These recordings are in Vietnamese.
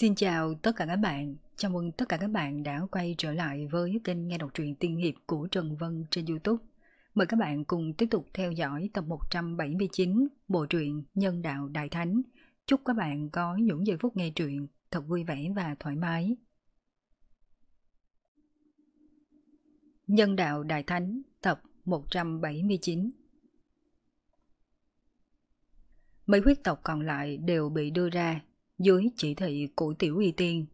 Xin chào tất cả các bạn, chào mừng tất cả các bạn đã quay trở lại với kênh nghe đọc truyện tiên hiệp của Trần Vân trên Youtube. Mời các bạn cùng tiếp tục theo dõi tập 179 bộ truyện Nhân Đạo Đại Thánh. Chúc các bạn có những giây phút nghe truyện thật vui vẻ và thoải mái. Nhân Đạo Đại Thánh tập 179 Mấy huyết tộc còn lại đều bị đưa ra dưới chỉ thị của tiểu y tiên,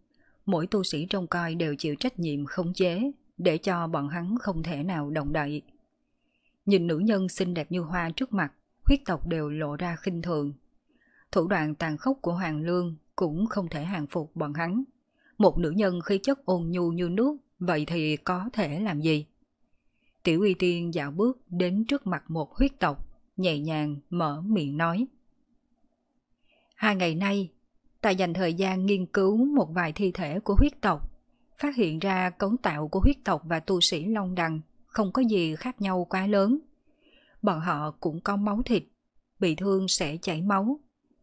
mỗi tu sĩ trong coi đều chịu trách nhiệm khống chế để cho bọn hắn không thể nào động đậy. Nhìn nữ nhân xinh đẹp như hoa trước mặt, huyết tộc đều lộ ra khinh thường. Thủ đoạn tàn khốc của Hoàng Lương cũng không thể hàng phục bọn hắn. Một nữ nhân khi chất ôn nhu như nước, vậy thì có thể làm gì? Tiểu y tiên dạo bước đến trước mặt một huyết tộc, nhẹ nhàng mở miệng nói. Hai ngày nay, ta dành thời gian nghiên cứu một vài thi thể của huyết tộc, phát hiện ra cấu tạo của huyết tộc và tu sĩ Long Đằng không có gì khác nhau quá lớn. Bọn họ cũng có máu thịt, bị thương sẽ chảy máu,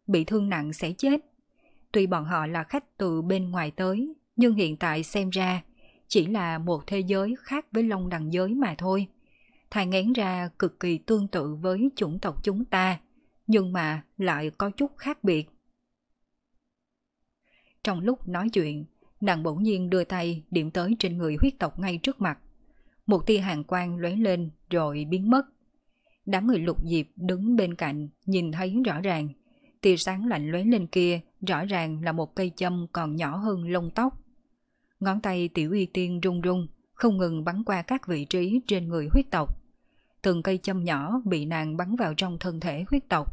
bị thương nặng sẽ chết. Tuy bọn họ là khách từ bên ngoài tới, nhưng hiện tại xem ra chỉ là một thế giới khác với Long Đằng giới mà thôi. thay ngén ra cực kỳ tương tự với chủng tộc chúng ta, nhưng mà lại có chút khác biệt trong lúc nói chuyện, nàng bỗng nhiên đưa tay điểm tới trên người huyết tộc ngay trước mặt. Một tia hàng quang lóe lên rồi biến mất. Đám người lục diệp đứng bên cạnh nhìn thấy rõ ràng. Tia sáng lạnh lóe lên kia rõ ràng là một cây châm còn nhỏ hơn lông tóc. Ngón tay tiểu y tiên rung rung, không ngừng bắn qua các vị trí trên người huyết tộc. Từng cây châm nhỏ bị nàng bắn vào trong thân thể huyết tộc.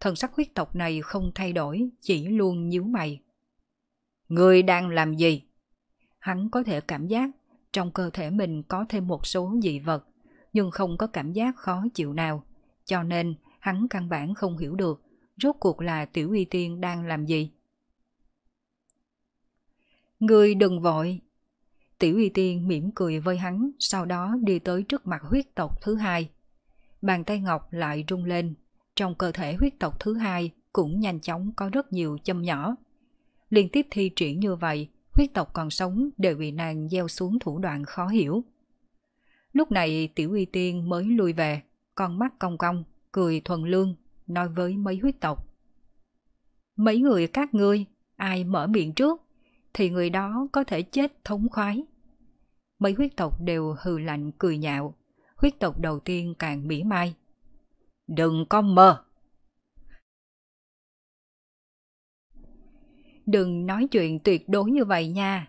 Thần sắc huyết tộc này không thay đổi, chỉ luôn nhíu mày người đang làm gì? Hắn có thể cảm giác trong cơ thể mình có thêm một số dị vật, nhưng không có cảm giác khó chịu nào. Cho nên hắn căn bản không hiểu được rốt cuộc là Tiểu Y Tiên đang làm gì. người đừng vội. Tiểu Y Tiên mỉm cười với hắn, sau đó đi tới trước mặt huyết tộc thứ hai. Bàn tay ngọc lại rung lên, trong cơ thể huyết tộc thứ hai cũng nhanh chóng có rất nhiều châm nhỏ. Liên tiếp thi triển như vậy, huyết tộc còn sống đều bị nàng gieo xuống thủ đoạn khó hiểu. Lúc này Tiểu Y Tiên mới lui về, con mắt cong cong, cười thuần lương, nói với mấy huyết tộc. Mấy người các ngươi, ai mở miệng trước, thì người đó có thể chết thống khoái. Mấy huyết tộc đều hừ lạnh cười nhạo, huyết tộc đầu tiên càng mỉa mai. Đừng có mơ! đừng nói chuyện tuyệt đối như vậy nha.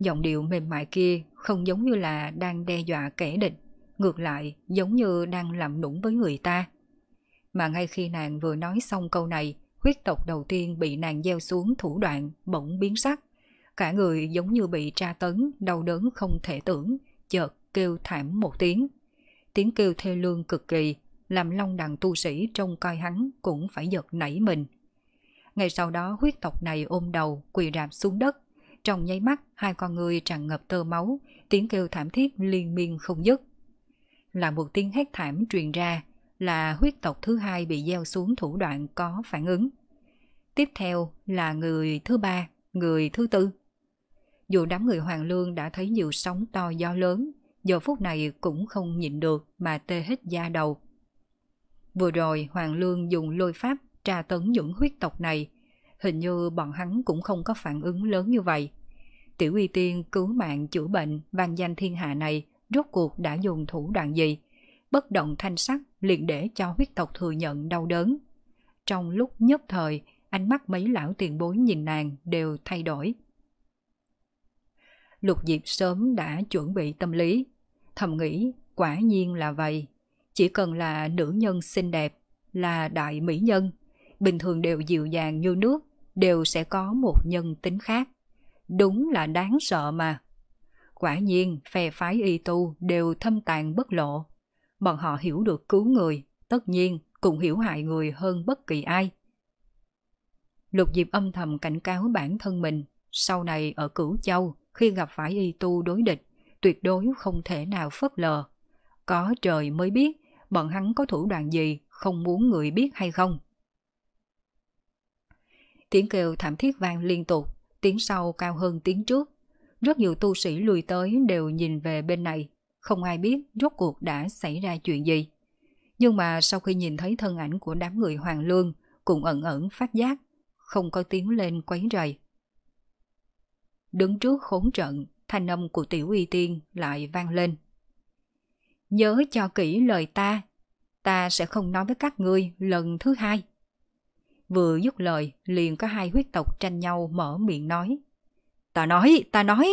Giọng điệu mềm mại kia không giống như là đang đe dọa kẻ địch, ngược lại giống như đang làm nũng với người ta. Mà ngay khi nàng vừa nói xong câu này, huyết tộc đầu tiên bị nàng gieo xuống thủ đoạn bỗng biến sắc. Cả người giống như bị tra tấn, đau đớn không thể tưởng, chợt kêu thảm một tiếng. Tiếng kêu thê lương cực kỳ, làm long đằng tu sĩ trông coi hắn cũng phải giật nảy mình. Ngay sau đó huyết tộc này ôm đầu, quỳ rạp xuống đất. Trong nháy mắt, hai con người tràn ngập tơ máu, tiếng kêu thảm thiết liên miên không dứt. Là một tiếng hét thảm truyền ra, là huyết tộc thứ hai bị gieo xuống thủ đoạn có phản ứng. Tiếp theo là người thứ ba, người thứ tư. Dù đám người Hoàng Lương đã thấy nhiều sóng to gió lớn, giờ phút này cũng không nhịn được mà tê hết da đầu. Vừa rồi Hoàng Lương dùng lôi pháp tra tấn những huyết tộc này. Hình như bọn hắn cũng không có phản ứng lớn như vậy. Tiểu Y Tiên cứu mạng chữa bệnh vang danh thiên hạ này rốt cuộc đã dùng thủ đoạn gì? Bất động thanh sắc liền để cho huyết tộc thừa nhận đau đớn. Trong lúc nhất thời, ánh mắt mấy lão tiền bối nhìn nàng đều thay đổi. Lục Diệp sớm đã chuẩn bị tâm lý, thầm nghĩ quả nhiên là vậy. Chỉ cần là nữ nhân xinh đẹp, là đại mỹ nhân, bình thường đều dịu dàng như nước, đều sẽ có một nhân tính khác. Đúng là đáng sợ mà. Quả nhiên, phe phái y tu đều thâm tàn bất lộ. Bọn họ hiểu được cứu người, tất nhiên cũng hiểu hại người hơn bất kỳ ai. Lục Diệp âm thầm cảnh cáo bản thân mình, sau này ở Cửu Châu, khi gặp phải y tu đối địch, tuyệt đối không thể nào phớt lờ. Có trời mới biết bọn hắn có thủ đoạn gì không muốn người biết hay không tiếng kêu thảm thiết vang liên tục, tiếng sau cao hơn tiếng trước. Rất nhiều tu sĩ lùi tới đều nhìn về bên này, không ai biết rốt cuộc đã xảy ra chuyện gì. Nhưng mà sau khi nhìn thấy thân ảnh của đám người Hoàng Lương cũng ẩn ẩn phát giác, không có tiếng lên quấy rầy. Đứng trước khốn trận, thanh âm của tiểu y tiên lại vang lên. Nhớ cho kỹ lời ta, ta sẽ không nói với các ngươi lần thứ hai. Vừa dứt lời, liền có hai huyết tộc tranh nhau mở miệng nói. Ta nói, ta nói!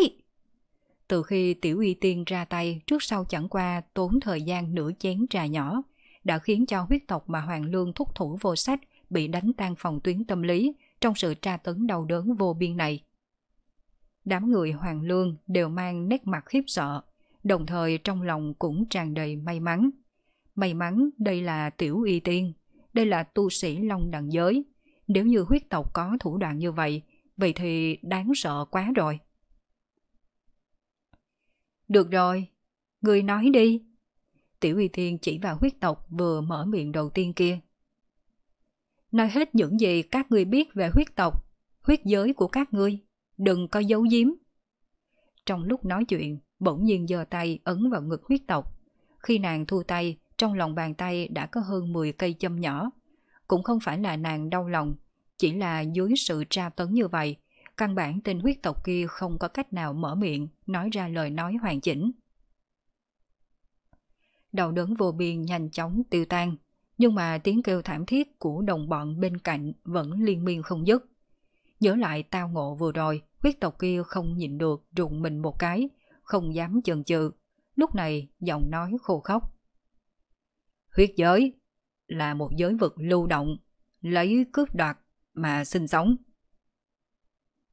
Từ khi Tiểu Y Tiên ra tay trước sau chẳng qua tốn thời gian nửa chén trà nhỏ, đã khiến cho huyết tộc mà Hoàng Lương thúc thủ vô sách bị đánh tan phòng tuyến tâm lý trong sự tra tấn đau đớn vô biên này. Đám người Hoàng Lương đều mang nét mặt khiếp sợ, đồng thời trong lòng cũng tràn đầy may mắn. May mắn đây là Tiểu Y Tiên, đây là tu sĩ Long Đẳng Giới, nếu như huyết tộc có thủ đoạn như vậy, vậy thì đáng sợ quá rồi. Được rồi, người nói đi. Tiểu Y Tiên chỉ vào huyết tộc vừa mở miệng đầu tiên kia. Nói hết những gì các ngươi biết về huyết tộc, huyết giới của các ngươi, đừng có giấu giếm. Trong lúc nói chuyện, bỗng nhiên giơ tay ấn vào ngực huyết tộc. Khi nàng thu tay, trong lòng bàn tay đã có hơn 10 cây châm nhỏ, cũng không phải là nàng đau lòng, chỉ là dưới sự tra tấn như vậy, căn bản tên huyết tộc kia không có cách nào mở miệng, nói ra lời nói hoàn chỉnh. Đầu đớn vô biên nhanh chóng tiêu tan, nhưng mà tiếng kêu thảm thiết của đồng bọn bên cạnh vẫn liên miên không dứt. Nhớ lại tao ngộ vừa rồi, huyết tộc kia không nhịn được rụng mình một cái, không dám chần chừ. Lúc này giọng nói khô khóc. Huyết giới, là một giới vực lưu động, lấy cướp đoạt mà sinh sống.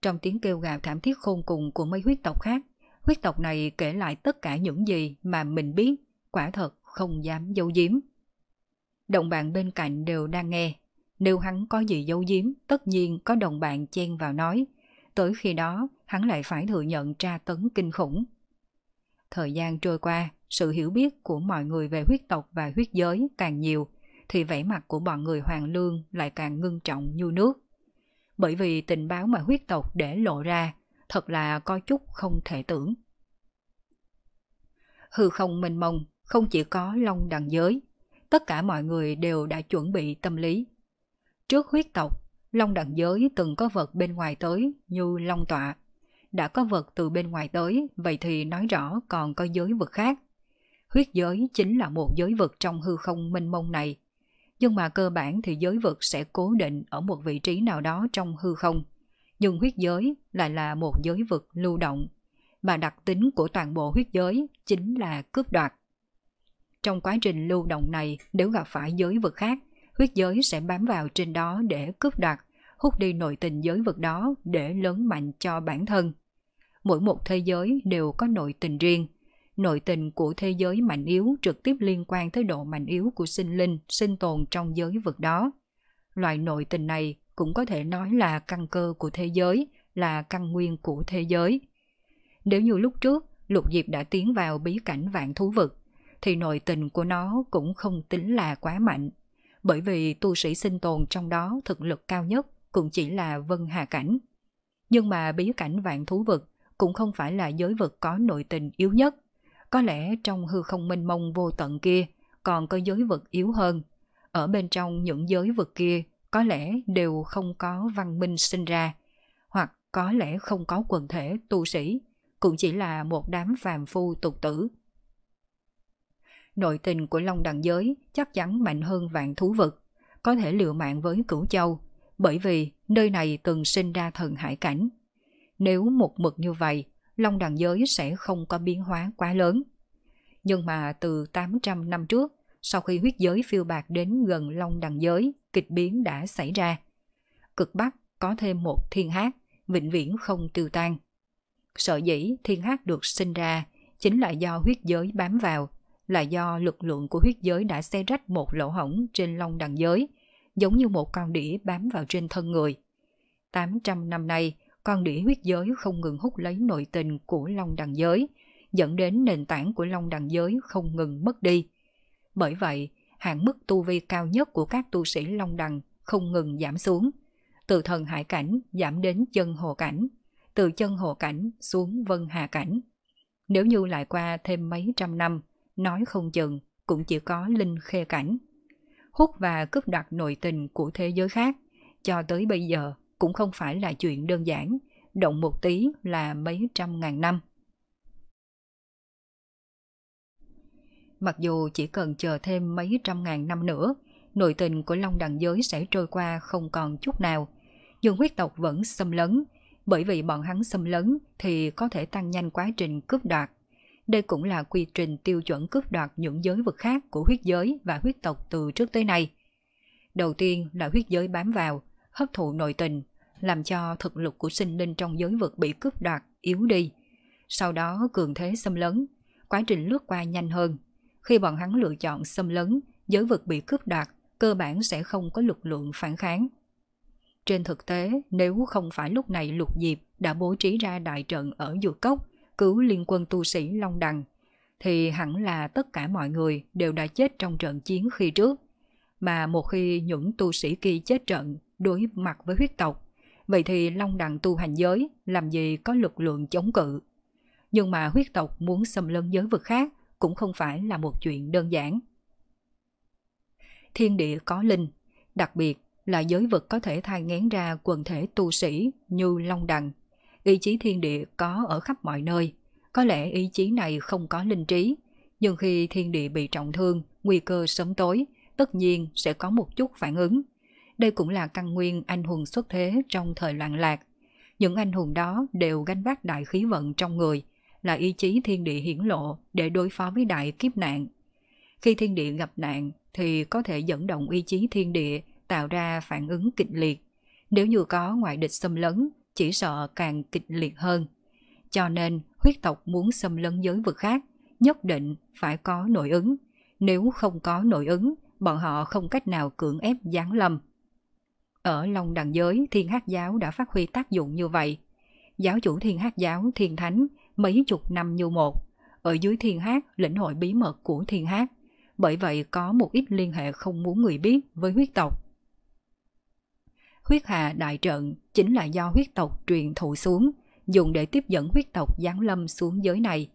Trong tiếng kêu gào thảm thiết khôn cùng của mấy huyết tộc khác, huyết tộc này kể lại tất cả những gì mà mình biết, quả thật không dám giấu giếm. Đồng bạn bên cạnh đều đang nghe, nếu hắn có gì giấu giếm, tất nhiên có đồng bạn chen vào nói, tới khi đó hắn lại phải thừa nhận tra tấn kinh khủng. Thời gian trôi qua, sự hiểu biết của mọi người về huyết tộc và huyết giới càng nhiều, thì vẻ mặt của bọn người Hoàng Lương lại càng ngưng trọng như nước. Bởi vì tình báo mà huyết tộc để lộ ra thật là có chút không thể tưởng. Hư không mênh mông, không chỉ có long đằng giới, tất cả mọi người đều đã chuẩn bị tâm lý. Trước huyết tộc, long đẳng giới từng có vật bên ngoài tới như long tọa. Đã có vật từ bên ngoài tới, vậy thì nói rõ còn có giới vực khác. Huyết giới chính là một giới vực trong hư không minh mông này, nhưng mà cơ bản thì giới vực sẽ cố định ở một vị trí nào đó trong hư không. Nhưng huyết giới lại là một giới vực lưu động, mà đặc tính của toàn bộ huyết giới chính là cướp đoạt. Trong quá trình lưu động này, nếu gặp phải giới vực khác, huyết giới sẽ bám vào trên đó để cướp đoạt, hút đi nội tình giới vực đó để lớn mạnh cho bản thân. Mỗi một thế giới đều có nội tình riêng – nội tình của thế giới mạnh yếu trực tiếp liên quan tới độ mạnh yếu của sinh linh sinh tồn trong giới vực đó. Loại nội tình này cũng có thể nói là căn cơ của thế giới, là căn nguyên của thế giới. Nếu như lúc trước Lục Diệp đã tiến vào bí cảnh vạn thú vực, thì nội tình của nó cũng không tính là quá mạnh, bởi vì tu sĩ sinh tồn trong đó thực lực cao nhất cũng chỉ là vân hà cảnh. Nhưng mà bí cảnh vạn thú vực cũng không phải là giới vực có nội tình yếu nhất – có lẽ trong hư không mênh mông vô tận kia còn có giới vực yếu hơn. Ở bên trong những giới vực kia có lẽ đều không có văn minh sinh ra, hoặc có lẽ không có quần thể tu sĩ, cũng chỉ là một đám phàm phu tục tử. Nội tình của Long Đằng Giới chắc chắn mạnh hơn vạn thú vực, có thể liều mạng với cửu châu, bởi vì nơi này từng sinh ra thần hải cảnh. Nếu một mực như vậy, long đẳng giới sẽ không có biến hóa quá lớn. Nhưng mà từ 800 năm trước, sau khi huyết giới phiêu bạc đến gần long đẳng giới, kịch biến đã xảy ra. Cực Bắc có thêm một thiên hát, vĩnh viễn không tiêu tan. Sở dĩ thiên hát được sinh ra chính là do huyết giới bám vào, là do lực lượng của huyết giới đã xe rách một lỗ hổng trên long đằng giới, giống như một con đĩa bám vào trên thân người. 800 năm nay, con đĩa huyết giới không ngừng hút lấy nội tình của Long Đằng Giới, dẫn đến nền tảng của Long Đằng Giới không ngừng mất đi. Bởi vậy, hạn mức tu vi cao nhất của các tu sĩ Long Đằng không ngừng giảm xuống, từ thần hải cảnh giảm đến chân hồ cảnh, từ chân hồ cảnh xuống vân hà cảnh. Nếu như lại qua thêm mấy trăm năm, nói không chừng cũng chỉ có linh khê cảnh. Hút và cướp đoạt nội tình của thế giới khác, cho tới bây giờ cũng không phải là chuyện đơn giản, động một tí là mấy trăm ngàn năm. Mặc dù chỉ cần chờ thêm mấy trăm ngàn năm nữa, nội tình của Long Đẳng Giới sẽ trôi qua không còn chút nào, nhưng huyết tộc vẫn xâm lấn, bởi vì bọn hắn xâm lấn thì có thể tăng nhanh quá trình cướp đoạt. Đây cũng là quy trình tiêu chuẩn cướp đoạt những giới vực khác của huyết giới và huyết tộc từ trước tới nay. Đầu tiên là huyết giới bám vào, hấp thụ nội tình, làm cho thực lực của sinh linh trong giới vực bị cướp đoạt, yếu đi. Sau đó cường thế xâm lấn, quá trình lướt qua nhanh hơn. Khi bọn hắn lựa chọn xâm lấn, giới vực bị cướp đoạt, cơ bản sẽ không có lực lượng phản kháng. Trên thực tế, nếu không phải lúc này lục diệp đã bố trí ra đại trận ở dược cốc, cứu liên quân tu sĩ Long Đằng, thì hẳn là tất cả mọi người đều đã chết trong trận chiến khi trước. Mà một khi những tu sĩ kia chết trận đối mặt với huyết tộc, vậy thì long đặng tu hành giới làm gì có lực lượng chống cự. Nhưng mà huyết tộc muốn xâm lấn giới vực khác cũng không phải là một chuyện đơn giản. Thiên địa có linh, đặc biệt là giới vực có thể thai ngén ra quần thể tu sĩ như long đằng. Ý chí thiên địa có ở khắp mọi nơi. Có lẽ ý chí này không có linh trí, nhưng khi thiên địa bị trọng thương, nguy cơ sớm tối, tất nhiên sẽ có một chút phản ứng – đây cũng là căn nguyên anh hùng xuất thế trong thời loạn lạc. Những anh hùng đó đều gánh vác đại khí vận trong người, là ý chí thiên địa hiển lộ để đối phó với đại kiếp nạn. Khi thiên địa gặp nạn thì có thể dẫn động ý chí thiên địa tạo ra phản ứng kịch liệt. Nếu như có ngoại địch xâm lấn, chỉ sợ càng kịch liệt hơn. Cho nên, huyết tộc muốn xâm lấn giới vực khác, nhất định phải có nội ứng. Nếu không có nội ứng, bọn họ không cách nào cưỡng ép giáng lâm. Ở Long Đẳng Giới, Thiên hát Giáo đã phát huy tác dụng như vậy. Giáo chủ Thiên hát Giáo, Thiên Thánh, mấy chục năm như một. Ở dưới Thiên hát lĩnh hội bí mật của Thiên hát Bởi vậy có một ít liên hệ không muốn người biết với huyết tộc. Huyết hà đại trận chính là do huyết tộc truyền thụ xuống, dùng để tiếp dẫn huyết tộc giáng lâm xuống giới này.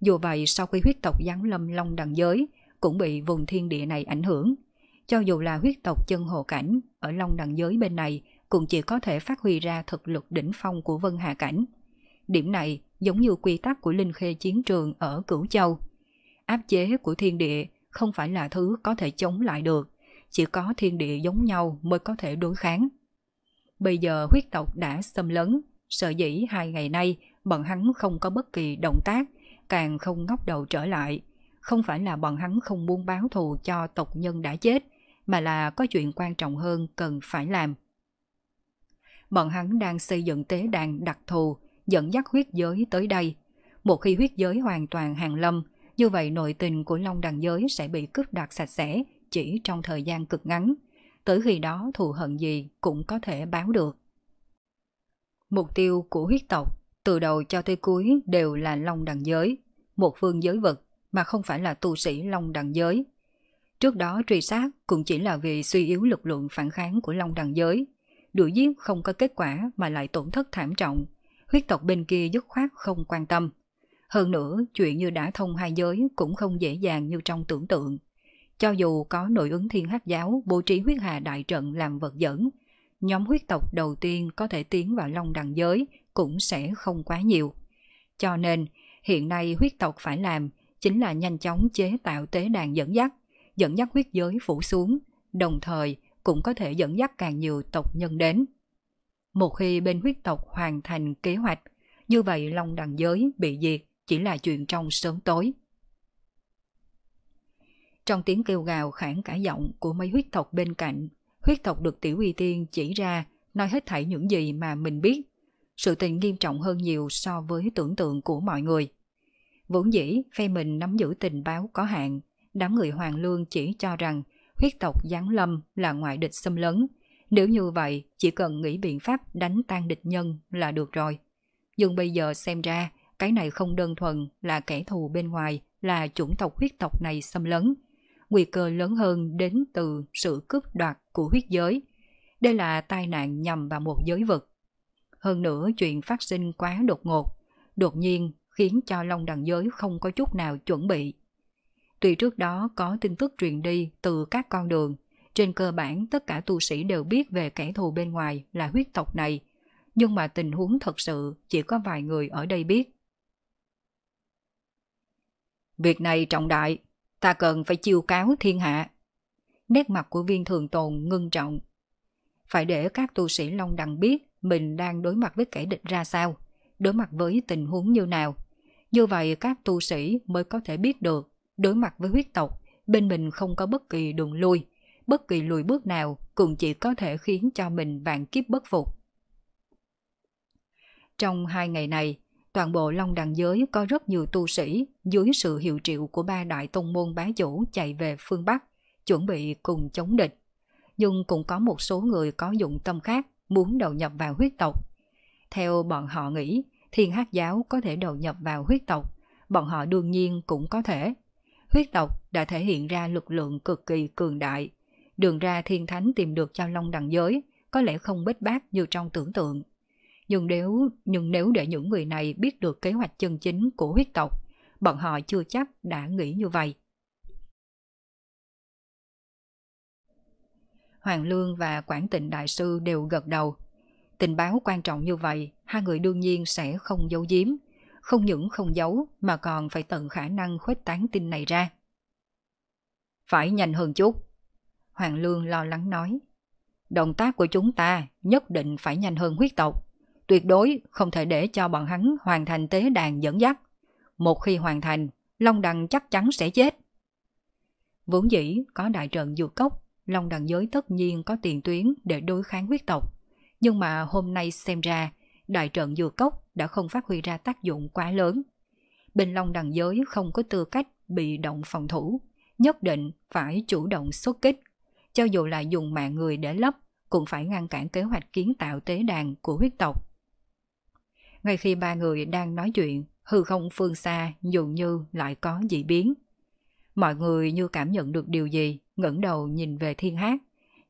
Dù vậy, sau khi huyết tộc giáng lâm long đẳng giới, cũng bị vùng thiên địa này ảnh hưởng, cho dù là huyết tộc chân hồ cảnh, ở Long Đằng Giới bên này cũng chỉ có thể phát huy ra thực lực đỉnh phong của Vân Hà Cảnh. Điểm này giống như quy tắc của Linh Khê Chiến Trường ở Cửu Châu. Áp chế của thiên địa không phải là thứ có thể chống lại được, chỉ có thiên địa giống nhau mới có thể đối kháng. Bây giờ huyết tộc đã xâm lấn, sợ dĩ hai ngày nay bọn hắn không có bất kỳ động tác, càng không ngóc đầu trở lại. Không phải là bọn hắn không muốn báo thù cho tộc nhân đã chết, mà là có chuyện quan trọng hơn cần phải làm. Bọn hắn đang xây dựng tế đàn đặc thù, dẫn dắt huyết giới tới đây. Một khi huyết giới hoàn toàn hàng lâm, như vậy nội tình của Long Đằng Giới sẽ bị cướp đoạt sạch sẽ chỉ trong thời gian cực ngắn. Tới khi đó thù hận gì cũng có thể báo được. Mục tiêu của huyết tộc từ đầu cho tới cuối đều là Long Đằng Giới, một phương giới vật mà không phải là tu sĩ Long Đằng Giới. Trước đó truy sát cũng chỉ là vì suy yếu lực lượng phản kháng của Long Đằng Giới. Đuổi giết không có kết quả mà lại tổn thất thảm trọng. Huyết tộc bên kia dứt khoát không quan tâm. Hơn nữa, chuyện như đã thông hai giới cũng không dễ dàng như trong tưởng tượng. Cho dù có nội ứng thiên hắc giáo bố trí huyết hà đại trận làm vật dẫn, nhóm huyết tộc đầu tiên có thể tiến vào long đằng giới cũng sẽ không quá nhiều. Cho nên, hiện nay huyết tộc phải làm chính là nhanh chóng chế tạo tế đàn dẫn dắt, dẫn dắt huyết giới phủ xuống, đồng thời cũng có thể dẫn dắt càng nhiều tộc nhân đến. Một khi bên huyết tộc hoàn thành kế hoạch, như vậy Long đằng giới bị diệt chỉ là chuyện trong sớm tối. Trong tiếng kêu gào khản cả giọng của mấy huyết tộc bên cạnh, huyết tộc được Tiểu uy Tiên chỉ ra nói hết thảy những gì mà mình biết. Sự tình nghiêm trọng hơn nhiều so với tưởng tượng của mọi người. Vốn dĩ phe mình nắm giữ tình báo có hạn, đám người Hoàng Lương chỉ cho rằng huyết tộc Giáng Lâm là ngoại địch xâm lấn. Nếu như vậy, chỉ cần nghĩ biện pháp đánh tan địch nhân là được rồi. Nhưng bây giờ xem ra, cái này không đơn thuần là kẻ thù bên ngoài, là chủng tộc huyết tộc này xâm lấn. Nguy cơ lớn hơn đến từ sự cướp đoạt của huyết giới. Đây là tai nạn nhằm vào một giới vực. Hơn nữa, chuyện phát sinh quá đột ngột. Đột nhiên, khiến cho Long Đằng Giới không có chút nào chuẩn bị Tuy trước đó có tin tức truyền đi từ các con đường, trên cơ bản tất cả tu sĩ đều biết về kẻ thù bên ngoài là huyết tộc này, nhưng mà tình huống thật sự chỉ có vài người ở đây biết. Việc này trọng đại, ta cần phải chiêu cáo thiên hạ. Nét mặt của viên thường tồn ngưng trọng. Phải để các tu sĩ Long Đằng biết mình đang đối mặt với kẻ địch ra sao, đối mặt với tình huống như nào. Như vậy các tu sĩ mới có thể biết được Đối mặt với huyết tộc, bên mình không có bất kỳ đường lui, bất kỳ lùi bước nào cũng chỉ có thể khiến cho mình vạn kiếp bất phục. Trong hai ngày này, toàn bộ Long Đằng Giới có rất nhiều tu sĩ dưới sự hiệu triệu của ba đại tông môn bá chủ chạy về phương Bắc, chuẩn bị cùng chống địch. Nhưng cũng có một số người có dụng tâm khác muốn đầu nhập vào huyết tộc. Theo bọn họ nghĩ, thiên hát giáo có thể đầu nhập vào huyết tộc, bọn họ đương nhiên cũng có thể huyết độc đã thể hiện ra lực lượng cực kỳ cường đại. Đường ra thiên thánh tìm được giao long đằng giới có lẽ không bết bát như trong tưởng tượng. Nhưng nếu, nhưng nếu để những người này biết được kế hoạch chân chính của huyết tộc, bọn họ chưa chắc đã nghĩ như vậy. Hoàng Lương và Quản Tịnh Đại Sư đều gật đầu. Tình báo quan trọng như vậy, hai người đương nhiên sẽ không giấu giếm không những không giấu mà còn phải tận khả năng khuếch tán tin này ra. Phải nhanh hơn chút. Hoàng Lương lo lắng nói. Động tác của chúng ta nhất định phải nhanh hơn huyết tộc. Tuyệt đối không thể để cho bọn hắn hoàn thành tế đàn dẫn dắt. Một khi hoàn thành, Long Đằng chắc chắn sẽ chết. Vốn dĩ có đại trận dược cốc, Long Đằng giới tất nhiên có tiền tuyến để đối kháng huyết tộc. Nhưng mà hôm nay xem ra, đại trận dược cốc đã không phát huy ra tác dụng quá lớn. Bình Long đằng giới không có tư cách bị động phòng thủ, nhất định phải chủ động xuất kích. Cho dù là dùng mạng người để lấp, cũng phải ngăn cản kế hoạch kiến tạo tế đàn của huyết tộc. Ngay khi ba người đang nói chuyện, hư không phương xa dường như lại có dị biến. Mọi người như cảm nhận được điều gì, ngẩng đầu nhìn về thiên hát.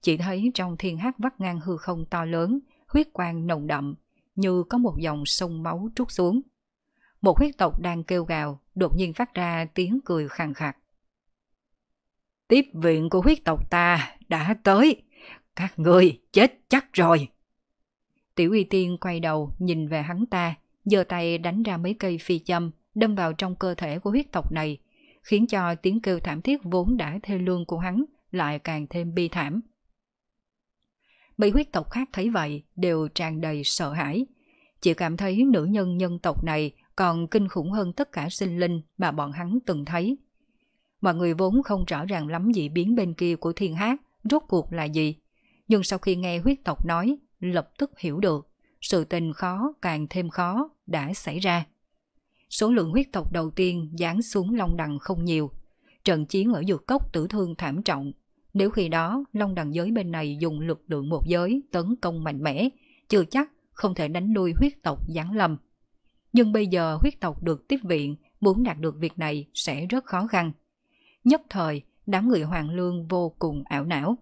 Chỉ thấy trong thiên hát vắt ngang hư không to lớn, huyết quang nồng đậm, như có một dòng sông máu trút xuống. Một huyết tộc đang kêu gào, đột nhiên phát ra tiếng cười khàn khạc. Tiếp viện của huyết tộc ta đã tới, các người chết chắc rồi. Tiểu Y Tiên quay đầu nhìn về hắn ta, giơ tay đánh ra mấy cây phi châm đâm vào trong cơ thể của huyết tộc này, khiến cho tiếng kêu thảm thiết vốn đã thê lương của hắn lại càng thêm bi thảm. Bị huyết tộc khác thấy vậy đều tràn đầy sợ hãi. chỉ cảm thấy nữ nhân nhân tộc này còn kinh khủng hơn tất cả sinh linh mà bọn hắn từng thấy. Mọi người vốn không rõ ràng lắm dị biến bên kia của thiên hát rốt cuộc là gì. Nhưng sau khi nghe huyết tộc nói, lập tức hiểu được. Sự tình khó càng thêm khó đã xảy ra. Số lượng huyết tộc đầu tiên giáng xuống long đằng không nhiều. Trận chiến ở dược cốc tử thương thảm trọng nếu khi đó Long đằng giới bên này dùng lực lượng một giới tấn công mạnh mẽ, chưa chắc không thể đánh lui huyết tộc giáng lầm. Nhưng bây giờ huyết tộc được tiếp viện, muốn đạt được việc này sẽ rất khó khăn. Nhất thời, đám người hoàng lương vô cùng ảo não.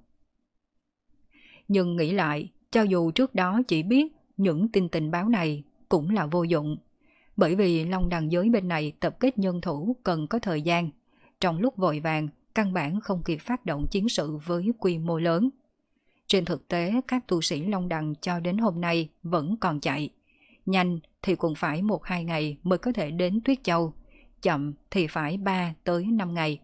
Nhưng nghĩ lại, cho dù trước đó chỉ biết những tin tình báo này cũng là vô dụng. Bởi vì Long đằng giới bên này tập kết nhân thủ cần có thời gian. Trong lúc vội vàng, căn bản không kịp phát động chiến sự với quy mô lớn. Trên thực tế, các tu sĩ Long Đằng cho đến hôm nay vẫn còn chạy. Nhanh thì cũng phải một hai ngày mới có thể đến Tuyết Châu, chậm thì phải 3 tới 5 ngày.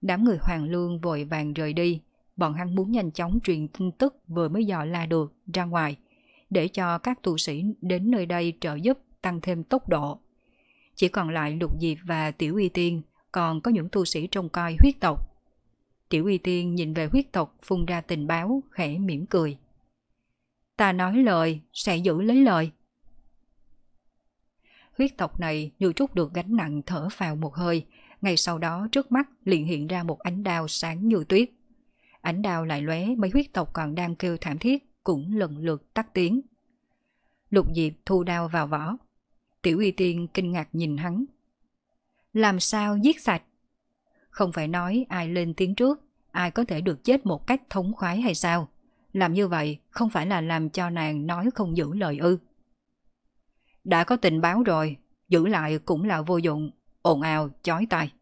Đám người Hoàng Lương vội vàng rời đi, bọn hắn muốn nhanh chóng truyền tin tức vừa mới dò la được ra ngoài, để cho các tu sĩ đến nơi đây trợ giúp tăng thêm tốc độ. Chỉ còn lại Lục Diệp và Tiểu Y Tiên còn có những tu sĩ trông coi huyết tộc. Tiểu uy Tiên nhìn về huyết tộc phun ra tình báo, khẽ mỉm cười. Ta nói lời, sẽ giữ lấy lời. Huyết tộc này như chút được gánh nặng thở vào một hơi, ngay sau đó trước mắt liền hiện ra một ánh đao sáng như tuyết. Ánh đao lại lóe mấy huyết tộc còn đang kêu thảm thiết, cũng lần lượt tắt tiếng. Lục Diệp thu đao vào vỏ. Tiểu uy Tiên kinh ngạc nhìn hắn, làm sao giết sạch. Không phải nói ai lên tiếng trước, ai có thể được chết một cách thống khoái hay sao? Làm như vậy không phải là làm cho nàng nói không giữ lời ư. Đã có tình báo rồi, giữ lại cũng là vô dụng, ồn ào, chói tai.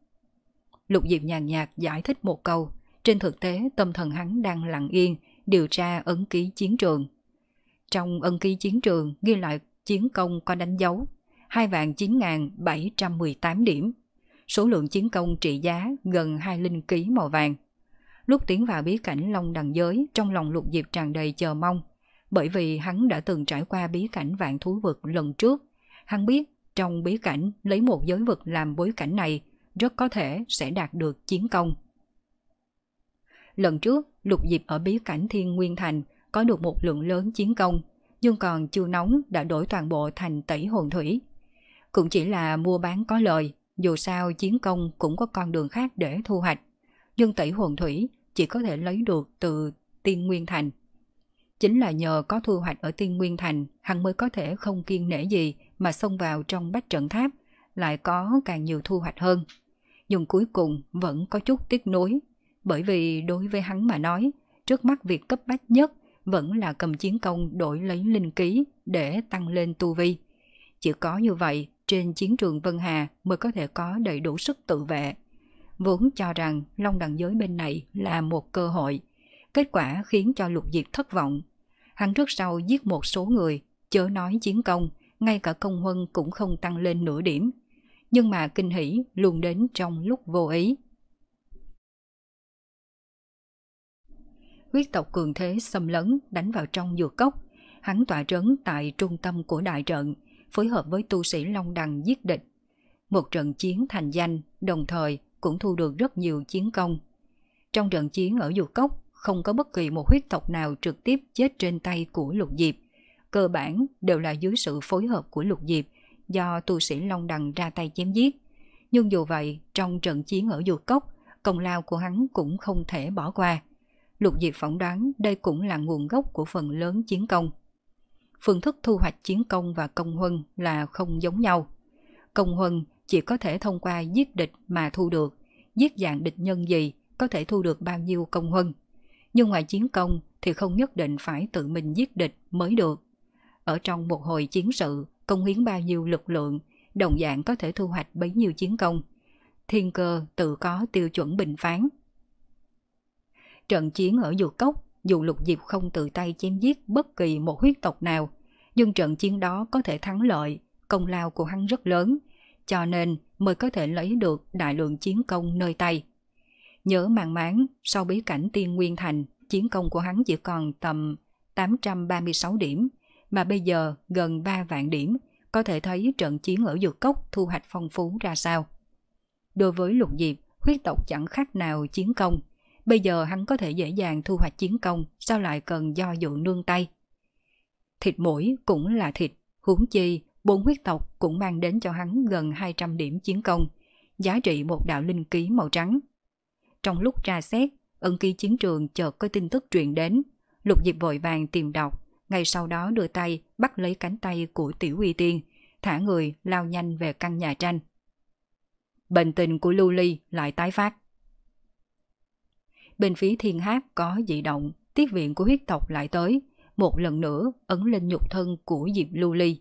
Lục Diệp nhàn nhạt giải thích một câu, trên thực tế tâm thần hắn đang lặng yên điều tra ấn ký chiến trường. Trong ấn ký chiến trường ghi lại chiến công có đánh dấu 2 vạn 9.718 điểm. Số lượng chiến công trị giá gần 2 linh ký màu vàng. Lúc tiến vào bí cảnh Long Đằng Giới, trong lòng Lục Diệp tràn đầy chờ mong, bởi vì hắn đã từng trải qua bí cảnh vạn thú vực lần trước. Hắn biết trong bí cảnh lấy một giới vực làm bối cảnh này rất có thể sẽ đạt được chiến công. Lần trước, Lục Diệp ở bí cảnh Thiên Nguyên Thành có được một lượng lớn chiến công, nhưng còn chưa nóng đã đổi toàn bộ thành tẩy hồn thủy. Cũng chỉ là mua bán có lời dù sao chiến công cũng có con đường khác để thu hoạch. nhưng tẩy hồn thủy chỉ có thể lấy được từ Tiên Nguyên Thành. Chính là nhờ có thu hoạch ở Tiên Nguyên Thành, hắn mới có thể không kiên nể gì mà xông vào trong bách trận tháp, lại có càng nhiều thu hoạch hơn. Nhưng cuối cùng vẫn có chút tiếc nuối, bởi vì đối với hắn mà nói, trước mắt việc cấp bách nhất vẫn là cầm chiến công đổi lấy linh ký để tăng lên tu vi. Chỉ có như vậy trên chiến trường Vân Hà mới có thể có đầy đủ sức tự vệ. Vốn cho rằng Long đẳng giới bên này là một cơ hội. Kết quả khiến cho lục diệp thất vọng. Hắn trước sau giết một số người, chớ nói chiến công, ngay cả công huân cũng không tăng lên nửa điểm. Nhưng mà kinh hỷ luôn đến trong lúc vô ý. Huyết tộc cường thế xâm lấn đánh vào trong dược cốc. Hắn tỏa trấn tại trung tâm của đại trận – phối hợp với tu sĩ Long Đằng giết địch. Một trận chiến thành danh, đồng thời cũng thu được rất nhiều chiến công. Trong trận chiến ở Dù Cốc, không có bất kỳ một huyết tộc nào trực tiếp chết trên tay của Lục Diệp. Cơ bản đều là dưới sự phối hợp của Lục Diệp do tu sĩ Long Đằng ra tay chém giết. Nhưng dù vậy, trong trận chiến ở Dù Cốc, công lao của hắn cũng không thể bỏ qua. Lục Diệp phỏng đoán đây cũng là nguồn gốc của phần lớn chiến công phương thức thu hoạch chiến công và công huân là không giống nhau. Công huân chỉ có thể thông qua giết địch mà thu được, giết dạng địch nhân gì có thể thu được bao nhiêu công huân. Nhưng ngoài chiến công thì không nhất định phải tự mình giết địch mới được. Ở trong một hồi chiến sự, công hiến bao nhiêu lực lượng, đồng dạng có thể thu hoạch bấy nhiêu chiến công. Thiên cơ tự có tiêu chuẩn bình phán. Trận chiến ở dược cốc dù lục diệp không tự tay chém giết bất kỳ một huyết tộc nào, nhưng trận chiến đó có thể thắng lợi, công lao của hắn rất lớn, cho nên mới có thể lấy được đại lượng chiến công nơi tay. Nhớ màng mán sau bí cảnh tiên nguyên thành, chiến công của hắn chỉ còn tầm 836 điểm, mà bây giờ gần 3 vạn điểm, có thể thấy trận chiến ở dược cốc thu hoạch phong phú ra sao. Đối với lục diệp, huyết tộc chẳng khác nào chiến công. Bây giờ hắn có thể dễ dàng thu hoạch chiến công, sao lại cần do dự nương tay. Thịt mũi cũng là thịt, huống chi, bốn huyết tộc cũng mang đến cho hắn gần 200 điểm chiến công, giá trị một đạo linh ký màu trắng. Trong lúc ra xét, ân ký chiến trường chợt có tin tức truyền đến, lục diệp vội vàng tìm đọc, ngay sau đó đưa tay bắt lấy cánh tay của tiểu uy tiên, thả người lao nhanh về căn nhà tranh. Bệnh tình của Lưu Ly lại tái phát bên phía thiên hát có dị động, tiết viện của huyết tộc lại tới, một lần nữa ấn lên nhục thân của Diệp Lưu Ly.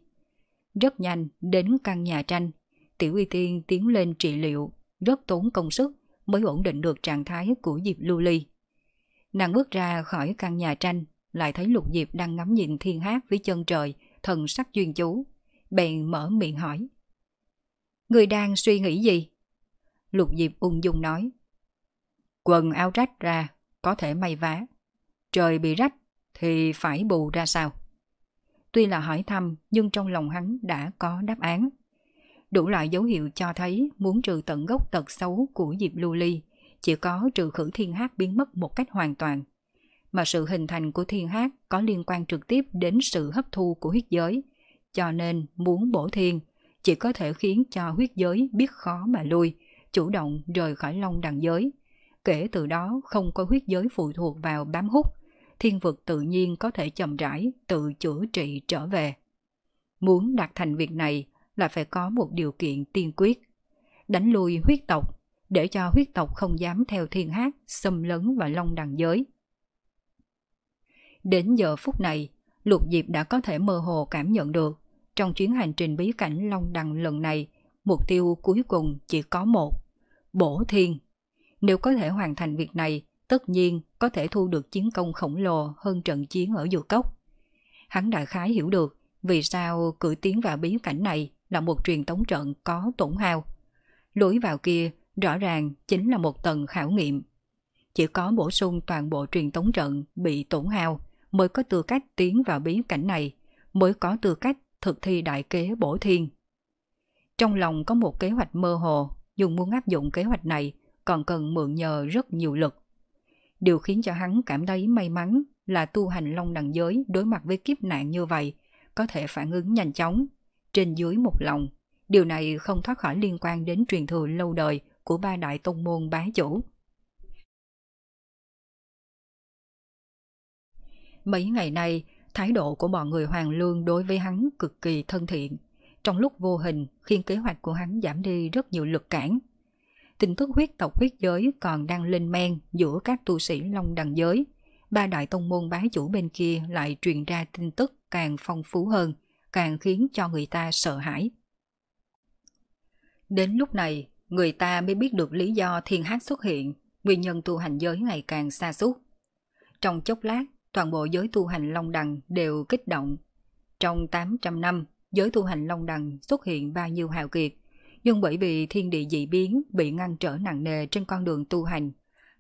Rất nhanh đến căn nhà tranh, Tiểu Y Tiên tiến lên trị liệu, rất tốn công sức mới ổn định được trạng thái của Diệp Lưu Ly. Nàng bước ra khỏi căn nhà tranh, lại thấy Lục Diệp đang ngắm nhìn thiên hát với chân trời, thần sắc duyên chú, bèn mở miệng hỏi. Người đang suy nghĩ gì? Lục Diệp ung dung nói. Quần áo rách ra, có thể may vá. Trời bị rách thì phải bù ra sao? Tuy là hỏi thăm nhưng trong lòng hắn đã có đáp án. Đủ loại dấu hiệu cho thấy muốn trừ tận gốc tật xấu của Diệp Lưu Ly chỉ có trừ khử thiên hát biến mất một cách hoàn toàn. Mà sự hình thành của thiên hát có liên quan trực tiếp đến sự hấp thu của huyết giới. Cho nên muốn bổ thiên chỉ có thể khiến cho huyết giới biết khó mà lui, chủ động rời khỏi long đằng giới, Kể từ đó không có huyết giới phụ thuộc vào bám hút, thiên vực tự nhiên có thể chậm rãi, tự chữa trị trở về. Muốn đạt thành việc này là phải có một điều kiện tiên quyết. Đánh lui huyết tộc, để cho huyết tộc không dám theo thiên hát, xâm lấn và long đằng giới. Đến giờ phút này, Lục Diệp đã có thể mơ hồ cảm nhận được, trong chuyến hành trình bí cảnh long đằng lần này, mục tiêu cuối cùng chỉ có một, bổ thiên. Nếu có thể hoàn thành việc này, tất nhiên có thể thu được chiến công khổng lồ hơn trận chiến ở Dược Cốc. Hắn đại khái hiểu được vì sao cử tiến vào bí cảnh này là một truyền tống trận có tổn hao. Lối vào kia rõ ràng chính là một tầng khảo nghiệm. Chỉ có bổ sung toàn bộ truyền tống trận bị tổn hao mới có tư cách tiến vào bí cảnh này, mới có tư cách thực thi đại kế bổ thiên. Trong lòng có một kế hoạch mơ hồ, dùng muốn áp dụng kế hoạch này còn cần mượn nhờ rất nhiều lực. Điều khiến cho hắn cảm thấy may mắn là tu hành long đẳng giới đối mặt với kiếp nạn như vậy có thể phản ứng nhanh chóng, trên dưới một lòng. Điều này không thoát khỏi liên quan đến truyền thừa lâu đời của ba đại tông môn bá chủ. Mấy ngày nay, thái độ của bọn người Hoàng Lương đối với hắn cực kỳ thân thiện. Trong lúc vô hình khiến kế hoạch của hắn giảm đi rất nhiều lực cản tin tức huyết tộc huyết giới còn đang lên men giữa các tu sĩ long đằng giới. Ba đại tông môn bá chủ bên kia lại truyền ra tin tức càng phong phú hơn, càng khiến cho người ta sợ hãi. Đến lúc này, người ta mới biết được lý do thiên hát xuất hiện, nguyên nhân tu hành giới ngày càng xa suốt. Trong chốc lát, toàn bộ giới tu hành Long Đằng đều kích động. Trong 800 năm, giới tu hành Long Đằng xuất hiện bao nhiêu hào kiệt – nhưng bởi vì thiên địa dị biến bị ngăn trở nặng nề trên con đường tu hành.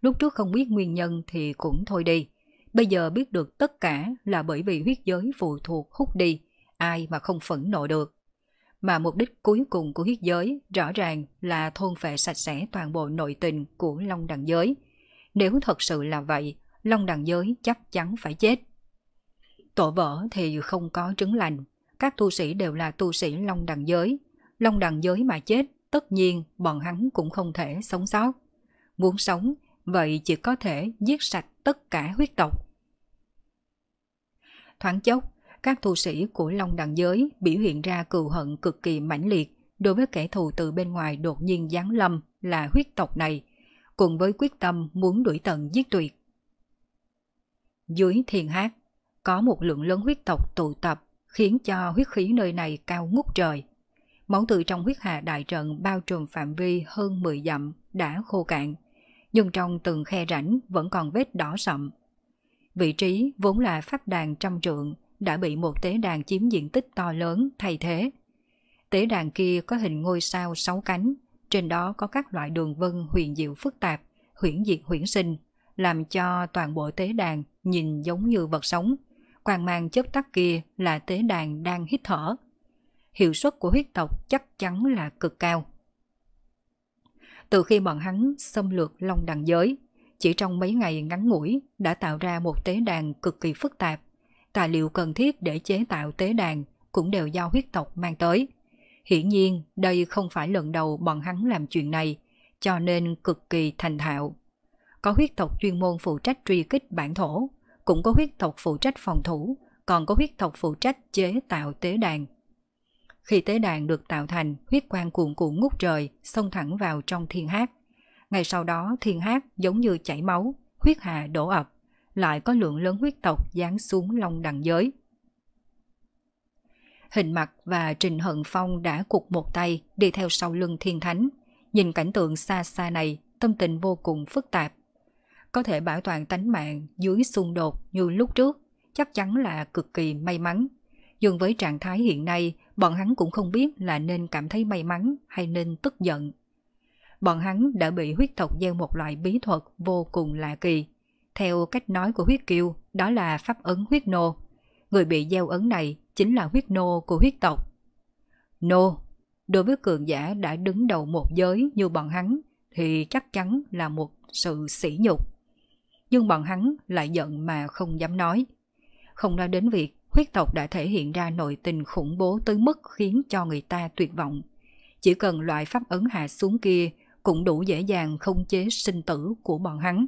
Lúc trước không biết nguyên nhân thì cũng thôi đi. Bây giờ biết được tất cả là bởi vì huyết giới phụ thuộc hút đi, ai mà không phẫn nộ được. Mà mục đích cuối cùng của huyết giới rõ ràng là thôn phệ sạch sẽ toàn bộ nội tình của Long Đằng Giới. Nếu thật sự là vậy, Long Đằng Giới chắc chắn phải chết. Tổ vỡ thì không có trứng lành, các tu sĩ đều là tu sĩ Long Đằng Giới, Long đằng giới mà chết, tất nhiên bọn hắn cũng không thể sống sót. Muốn sống, vậy chỉ có thể giết sạch tất cả huyết tộc. Thoáng chốc, các tu sĩ của Long đằng giới biểu hiện ra cừu hận cực kỳ mãnh liệt đối với kẻ thù từ bên ngoài đột nhiên giáng lâm là huyết tộc này, cùng với quyết tâm muốn đuổi tận giết tuyệt. Dưới thiên hát, có một lượng lớn huyết tộc tụ tập khiến cho huyết khí nơi này cao ngút trời máu từ trong huyết hà đại trận bao trùm phạm vi hơn 10 dặm đã khô cạn, nhưng trong từng khe rãnh vẫn còn vết đỏ sậm. Vị trí vốn là pháp đàn trăm trượng đã bị một tế đàn chiếm diện tích to lớn thay thế. Tế đàn kia có hình ngôi sao sáu cánh, trên đó có các loại đường vân huyền diệu phức tạp, huyễn diệt huyễn sinh, làm cho toàn bộ tế đàn nhìn giống như vật sống. Quang mang chớp tắt kia là tế đàn đang hít thở hiệu suất của huyết tộc chắc chắn là cực cao. Từ khi bọn hắn xâm lược Long Đằng Giới, chỉ trong mấy ngày ngắn ngủi đã tạo ra một tế đàn cực kỳ phức tạp. Tài liệu cần thiết để chế tạo tế đàn cũng đều do huyết tộc mang tới. Hiển nhiên, đây không phải lần đầu bọn hắn làm chuyện này, cho nên cực kỳ thành thạo. Có huyết tộc chuyên môn phụ trách truy kích bản thổ, cũng có huyết tộc phụ trách phòng thủ, còn có huyết tộc phụ trách chế tạo tế đàn. Khi tế đàn được tạo thành, huyết quang cuồn cuộn ngút trời, xông thẳng vào trong thiên hát. Ngay sau đó thiên hát giống như chảy máu, huyết hà đổ ập, lại có lượng lớn huyết tộc giáng xuống long đẳng giới. Hình mặt và Trình Hận Phong đã cục một tay đi theo sau lưng thiên thánh. Nhìn cảnh tượng xa xa này, tâm tình vô cùng phức tạp. Có thể bảo toàn tánh mạng dưới xung đột như lúc trước, chắc chắn là cực kỳ may mắn. Dường với trạng thái hiện nay, bọn hắn cũng không biết là nên cảm thấy may mắn hay nên tức giận. Bọn hắn đã bị huyết tộc gieo một loại bí thuật vô cùng lạ kỳ. Theo cách nói của huyết kiêu, đó là pháp ấn huyết nô. Người bị gieo ấn này chính là huyết nô của huyết tộc. Nô, đối với cường giả đã đứng đầu một giới như bọn hắn thì chắc chắn là một sự sỉ nhục. Nhưng bọn hắn lại giận mà không dám nói. Không nói đến việc huyết tộc đã thể hiện ra nội tình khủng bố tới mức khiến cho người ta tuyệt vọng. Chỉ cần loại pháp ấn hạ xuống kia cũng đủ dễ dàng không chế sinh tử của bọn hắn.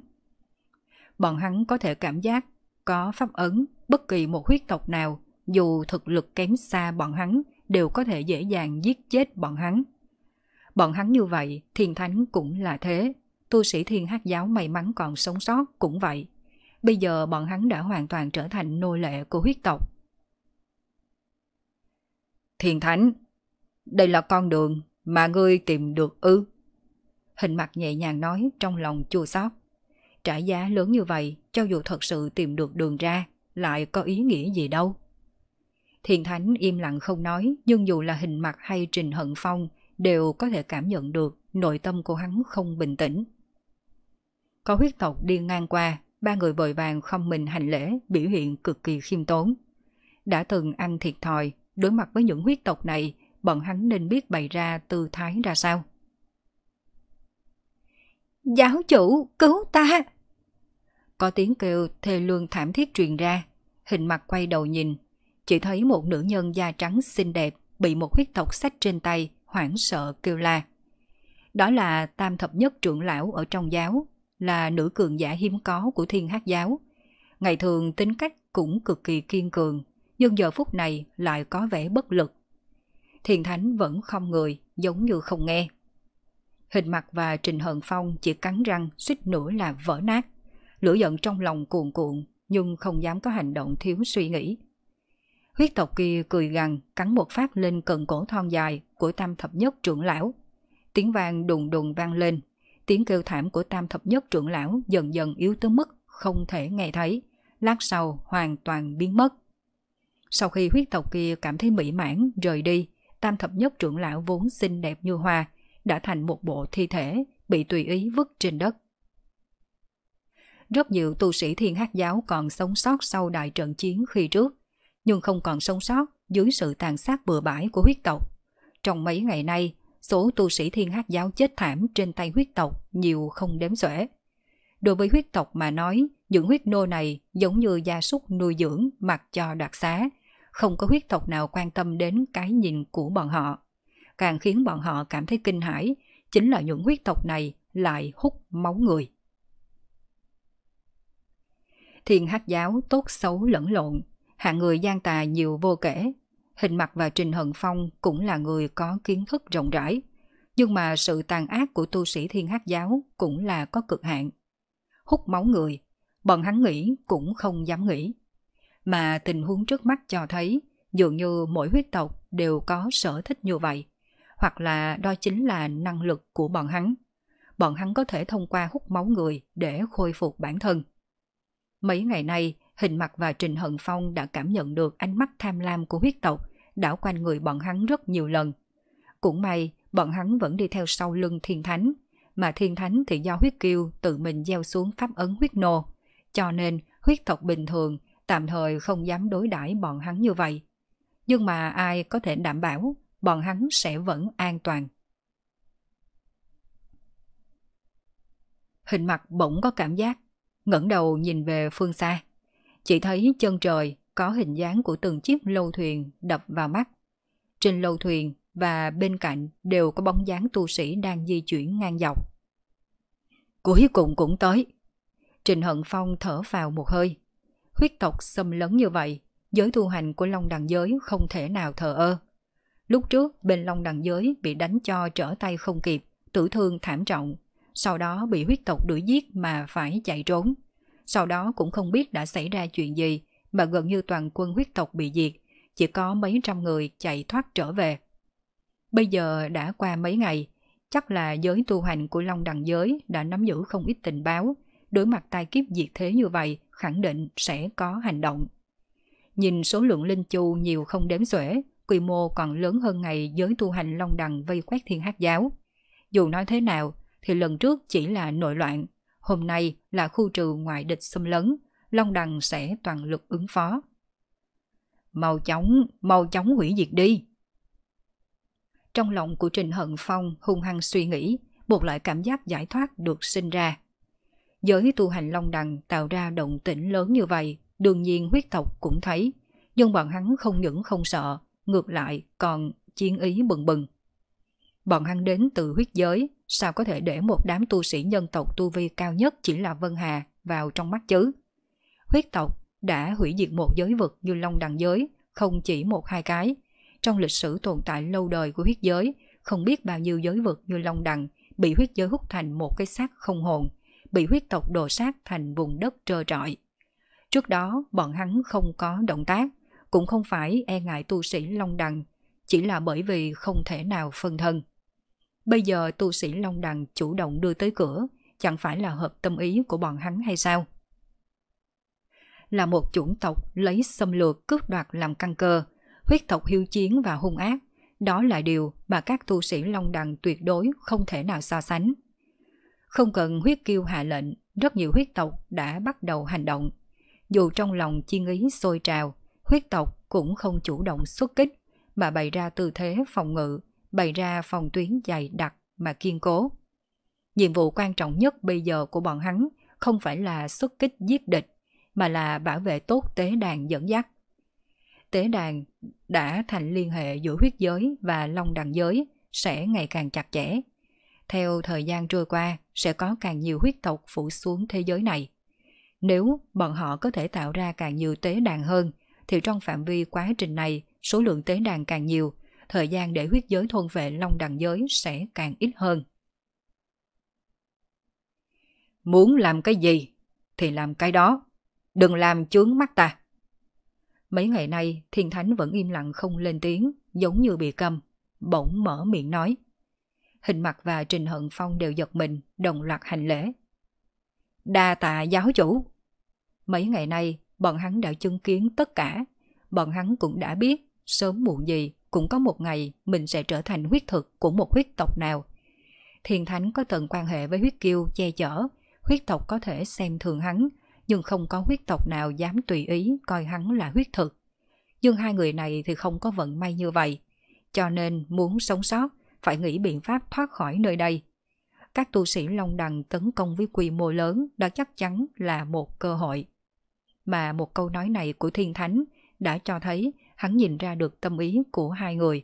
Bọn hắn có thể cảm giác có pháp ấn bất kỳ một huyết tộc nào dù thực lực kém xa bọn hắn đều có thể dễ dàng giết chết bọn hắn. Bọn hắn như vậy, thiền thánh cũng là thế, tu sĩ thiên hát giáo may mắn còn sống sót cũng vậy. Bây giờ bọn hắn đã hoàn toàn trở thành nô lệ của huyết tộc. Thiền Thánh, đây là con đường mà ngươi tìm được ư. Hình mặt nhẹ nhàng nói trong lòng chua xót. Trả giá lớn như vậy, cho dù thật sự tìm được đường ra, lại có ý nghĩa gì đâu. Thiền Thánh im lặng không nói, nhưng dù là hình mặt hay trình hận phong, đều có thể cảm nhận được nội tâm của hắn không bình tĩnh. Có huyết tộc đi ngang qua, ba người vội vàng không mình hành lễ, biểu hiện cực kỳ khiêm tốn. Đã từng ăn thiệt thòi, đối mặt với những huyết tộc này, bọn hắn nên biết bày ra tư thái ra sao. Giáo chủ, cứu ta! Có tiếng kêu thê lương thảm thiết truyền ra, hình mặt quay đầu nhìn, chỉ thấy một nữ nhân da trắng xinh đẹp bị một huyết tộc sách trên tay, hoảng sợ kêu la. Đó là tam thập nhất trưởng lão ở trong giáo, là nữ cường giả hiếm có của thiên hát giáo. Ngày thường tính cách cũng cực kỳ kiên cường, nhưng giờ phút này lại có vẻ bất lực. Thiền Thánh vẫn không người, giống như không nghe. Hình mặt và Trình Hận Phong chỉ cắn răng suýt nữa là vỡ nát. Lửa giận trong lòng cuồn cuộn, nhưng không dám có hành động thiếu suy nghĩ. Huyết tộc kia cười gằn cắn một phát lên cần cổ thon dài của tam thập nhất trưởng lão. Tiếng vang đùng đùng vang lên, tiếng kêu thảm của tam thập nhất trưởng lão dần dần yếu tới mức không thể nghe thấy, lát sau hoàn toàn biến mất. Sau khi huyết tộc kia cảm thấy mỹ mãn rời đi, tam thập nhất trưởng lão vốn xinh đẹp như hoa, đã thành một bộ thi thể bị tùy ý vứt trên đất. Rất nhiều tu sĩ thiên hát giáo còn sống sót sau đại trận chiến khi trước, nhưng không còn sống sót dưới sự tàn sát bừa bãi của huyết tộc. Trong mấy ngày nay, số tu sĩ thiên hát giáo chết thảm trên tay huyết tộc nhiều không đếm xuể. Đối với huyết tộc mà nói, những huyết nô này giống như gia súc nuôi dưỡng mặc cho đoạt xá, không có huyết tộc nào quan tâm đến cái nhìn của bọn họ. Càng khiến bọn họ cảm thấy kinh hãi chính là những huyết tộc này lại hút máu người. Thiên hát giáo tốt xấu lẫn lộn, hạng người gian tà nhiều vô kể, Hình mặt và Trình Hận Phong cũng là người có kiến thức rộng rãi, nhưng mà sự tàn ác của tu sĩ thiên hát giáo cũng là có cực hạn. Hút máu người, bọn hắn nghĩ cũng không dám nghĩ. Mà tình huống trước mắt cho thấy dường như mỗi huyết tộc đều có sở thích như vậy, hoặc là đó chính là năng lực của bọn hắn. Bọn hắn có thể thông qua hút máu người để khôi phục bản thân. Mấy ngày nay, Hình Mặt và Trình Hận Phong đã cảm nhận được ánh mắt tham lam của huyết tộc đảo quanh người bọn hắn rất nhiều lần. Cũng may, bọn hắn vẫn đi theo sau lưng thiên thánh, mà thiên thánh thì do huyết kiêu tự mình gieo xuống pháp ấn huyết nô, cho nên huyết tộc bình thường tạm thời không dám đối đãi bọn hắn như vậy. Nhưng mà ai có thể đảm bảo bọn hắn sẽ vẫn an toàn. Hình mặt bỗng có cảm giác, ngẩng đầu nhìn về phương xa. Chỉ thấy chân trời có hình dáng của từng chiếc lâu thuyền đập vào mắt. Trên lâu thuyền và bên cạnh đều có bóng dáng tu sĩ đang di chuyển ngang dọc. Cuối cùng cũng tới. Trình Hận Phong thở vào một hơi. Huyết tộc xâm lấn như vậy, giới tu hành của Long Đằng Giới không thể nào thờ ơ. Lúc trước bên Long Đằng Giới bị đánh cho trở tay không kịp, tử thương thảm trọng, sau đó bị huyết tộc đuổi giết mà phải chạy trốn. Sau đó cũng không biết đã xảy ra chuyện gì, mà gần như toàn quân huyết tộc bị diệt, chỉ có mấy trăm người chạy thoát trở về. Bây giờ đã qua mấy ngày, chắc là giới tu hành của Long Đằng Giới đã nắm giữ không ít tình báo, đối mặt tai kiếp diệt thế như vậy khẳng định sẽ có hành động. Nhìn số lượng linh chu nhiều không đếm xuể, quy mô còn lớn hơn ngày giới tu hành Long Đằng vây quét thiên hát giáo. Dù nói thế nào, thì lần trước chỉ là nội loạn, hôm nay là khu trừ ngoại địch xâm lấn, Long Đằng sẽ toàn lực ứng phó. Mau chóng, mau chóng hủy diệt đi. Trong lòng của Trình Hận Phong hung hăng suy nghĩ, một loại cảm giác giải thoát được sinh ra. Giới tu hành Long Đằng tạo ra động tĩnh lớn như vậy, đương nhiên huyết tộc cũng thấy, nhưng bọn hắn không những không sợ, ngược lại còn chiến ý bừng bừng. Bọn hắn đến từ huyết giới, sao có thể để một đám tu sĩ nhân tộc tu vi cao nhất chỉ là Vân Hà vào trong mắt chứ? huyết tộc đã hủy diệt một giới vực như Long Đằng Giới, không chỉ một hai cái. Trong lịch sử tồn tại lâu đời của huyết giới, không biết bao nhiêu giới vực như Long Đằng bị huyết giới hút thành một cái xác không hồn, bị huyết tộc đồ sát thành vùng đất trơ trọi. Trước đó, bọn hắn không có động tác, cũng không phải e ngại tu sĩ Long Đằng, chỉ là bởi vì không thể nào phân thân. Bây giờ tu sĩ Long Đằng chủ động đưa tới cửa, chẳng phải là hợp tâm ý của bọn hắn hay sao? là một chủng tộc lấy xâm lược cướp đoạt làm căn cơ, huyết tộc hiếu chiến và hung ác. Đó là điều mà các tu sĩ Long Đằng tuyệt đối không thể nào so sánh. Không cần huyết kiêu hạ lệnh, rất nhiều huyết tộc đã bắt đầu hành động. Dù trong lòng chi ý sôi trào, huyết tộc cũng không chủ động xuất kích, mà bày ra tư thế phòng ngự, bày ra phòng tuyến dày đặc mà kiên cố. Nhiệm vụ quan trọng nhất bây giờ của bọn hắn không phải là xuất kích giết địch, mà là bảo vệ tốt tế đàn dẫn dắt. Tế đàn đã thành liên hệ giữa huyết giới và long đằng giới sẽ ngày càng chặt chẽ. Theo thời gian trôi qua, sẽ có càng nhiều huyết tộc phủ xuống thế giới này. Nếu bọn họ có thể tạo ra càng nhiều tế đàn hơn, thì trong phạm vi quá trình này, số lượng tế đàn càng nhiều, thời gian để huyết giới thôn vệ long đằng giới sẽ càng ít hơn. Muốn làm cái gì thì làm cái đó. Đừng làm chướng mắt ta. Mấy ngày nay, thiên thánh vẫn im lặng không lên tiếng, giống như bị câm, bỗng mở miệng nói. Hình mặt và Trình Hận Phong đều giật mình, đồng loạt hành lễ. Đa tạ giáo chủ. Mấy ngày nay, bọn hắn đã chứng kiến tất cả. Bọn hắn cũng đã biết, sớm muộn gì, cũng có một ngày mình sẽ trở thành huyết thực của một huyết tộc nào. Thiên thánh có tận quan hệ với huyết kiêu che chở, huyết tộc có thể xem thường hắn, nhưng không có huyết tộc nào dám tùy ý coi hắn là huyết thực. Nhưng hai người này thì không có vận may như vậy, cho nên muốn sống sót phải nghĩ biện pháp thoát khỏi nơi đây. Các tu sĩ Long Đằng tấn công với quy mô lớn đã chắc chắn là một cơ hội. Mà một câu nói này của Thiên Thánh đã cho thấy hắn nhìn ra được tâm ý của hai người.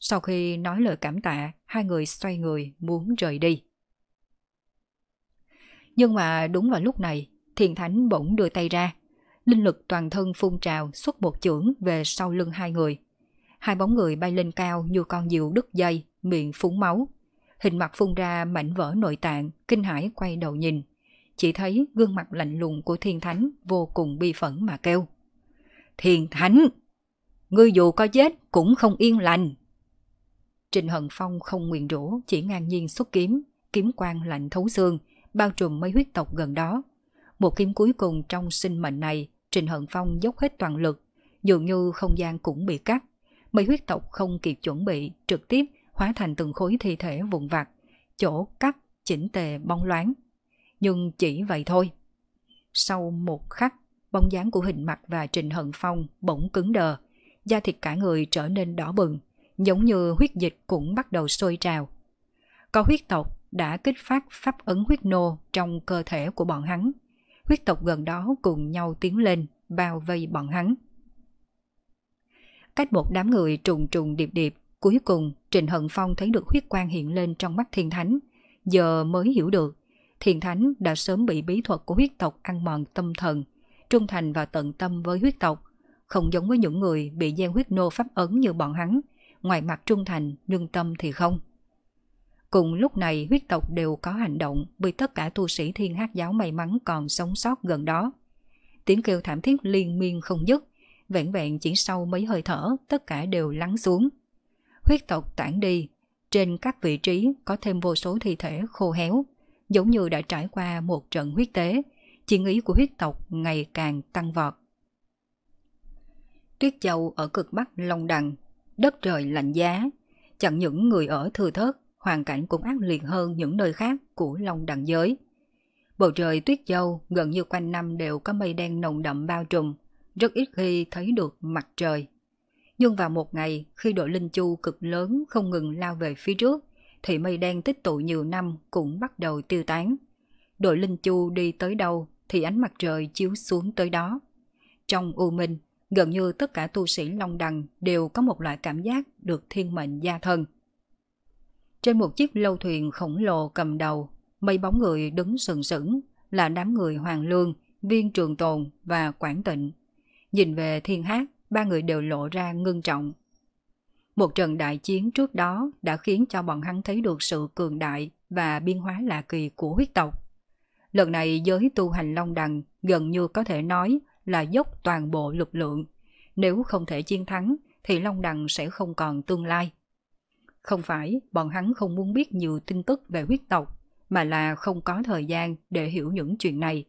Sau khi nói lời cảm tạ, hai người xoay người muốn rời đi. Nhưng mà đúng vào lúc này, Thiên Thánh bỗng đưa tay ra. Linh lực toàn thân phun trào xuất một chưởng về sau lưng hai người. Hai bóng người bay lên cao như con diều đứt dây, miệng phúng máu. Hình mặt phun ra mảnh vỡ nội tạng, kinh hãi quay đầu nhìn. Chỉ thấy gương mặt lạnh lùng của Thiên Thánh vô cùng bi phẫn mà kêu. Thiên Thánh! Ngươi dù có chết cũng không yên lành. Trình Hận Phong không nguyện rủa chỉ ngang nhiên xuất kiếm, kiếm quang lạnh thấu xương, bao trùm mấy huyết tộc gần đó, một kiếm cuối cùng trong sinh mệnh này, Trình Hận Phong dốc hết toàn lực, dường như không gian cũng bị cắt. Mấy huyết tộc không kịp chuẩn bị, trực tiếp hóa thành từng khối thi thể vụn vặt, chỗ cắt, chỉnh tề bong loáng. Nhưng chỉ vậy thôi. Sau một khắc, bóng dáng của hình mặt và Trình Hận Phong bỗng cứng đờ, da thịt cả người trở nên đỏ bừng, giống như huyết dịch cũng bắt đầu sôi trào. Có huyết tộc đã kích phát pháp ấn huyết nô trong cơ thể của bọn hắn huyết tộc gần đó cùng nhau tiến lên, bao vây bọn hắn. Cách một đám người trùng trùng điệp điệp, cuối cùng Trịnh Hận Phong thấy được huyết quang hiện lên trong mắt thiên thánh, giờ mới hiểu được. Thiên thánh đã sớm bị bí thuật của huyết tộc ăn mòn tâm thần, trung thành và tận tâm với huyết tộc, không giống với những người bị gian huyết nô pháp ấn như bọn hắn, ngoài mặt trung thành nhưng tâm thì không. Cùng lúc này huyết tộc đều có hành động bởi tất cả tu sĩ thiên hát giáo may mắn còn sống sót gần đó. Tiếng kêu thảm thiết liên miên không dứt, vẹn vẹn chỉ sau mấy hơi thở tất cả đều lắng xuống. Huyết tộc tản đi, trên các vị trí có thêm vô số thi thể khô héo, giống như đã trải qua một trận huyết tế, chiến ý của huyết tộc ngày càng tăng vọt. Tuyết châu ở cực bắc long đằng, đất trời lạnh giá, chẳng những người ở thừa thớt hoàn cảnh cũng ác liệt hơn những nơi khác của Long Đằng Giới. Bầu trời tuyết dâu gần như quanh năm đều có mây đen nồng đậm bao trùm, rất ít khi thấy được mặt trời. Nhưng vào một ngày, khi đội linh chu cực lớn không ngừng lao về phía trước, thì mây đen tích tụ nhiều năm cũng bắt đầu tiêu tán. Đội linh chu đi tới đâu thì ánh mặt trời chiếu xuống tới đó. Trong u minh, gần như tất cả tu sĩ Long Đằng đều có một loại cảm giác được thiên mệnh gia thân – trên một chiếc lâu thuyền khổng lồ cầm đầu, mấy bóng người đứng sừng sững là đám người Hoàng Lương, Viên Trường Tồn và Quảng Tịnh. Nhìn về thiên hát, ba người đều lộ ra ngưng trọng. Một trận đại chiến trước đó đã khiến cho bọn hắn thấy được sự cường đại và biên hóa lạ kỳ của huyết tộc. Lần này giới tu hành Long Đằng gần như có thể nói là dốc toàn bộ lực lượng. Nếu không thể chiến thắng thì Long Đằng sẽ không còn tương lai. Không phải bọn hắn không muốn biết nhiều tin tức về huyết tộc, mà là không có thời gian để hiểu những chuyện này.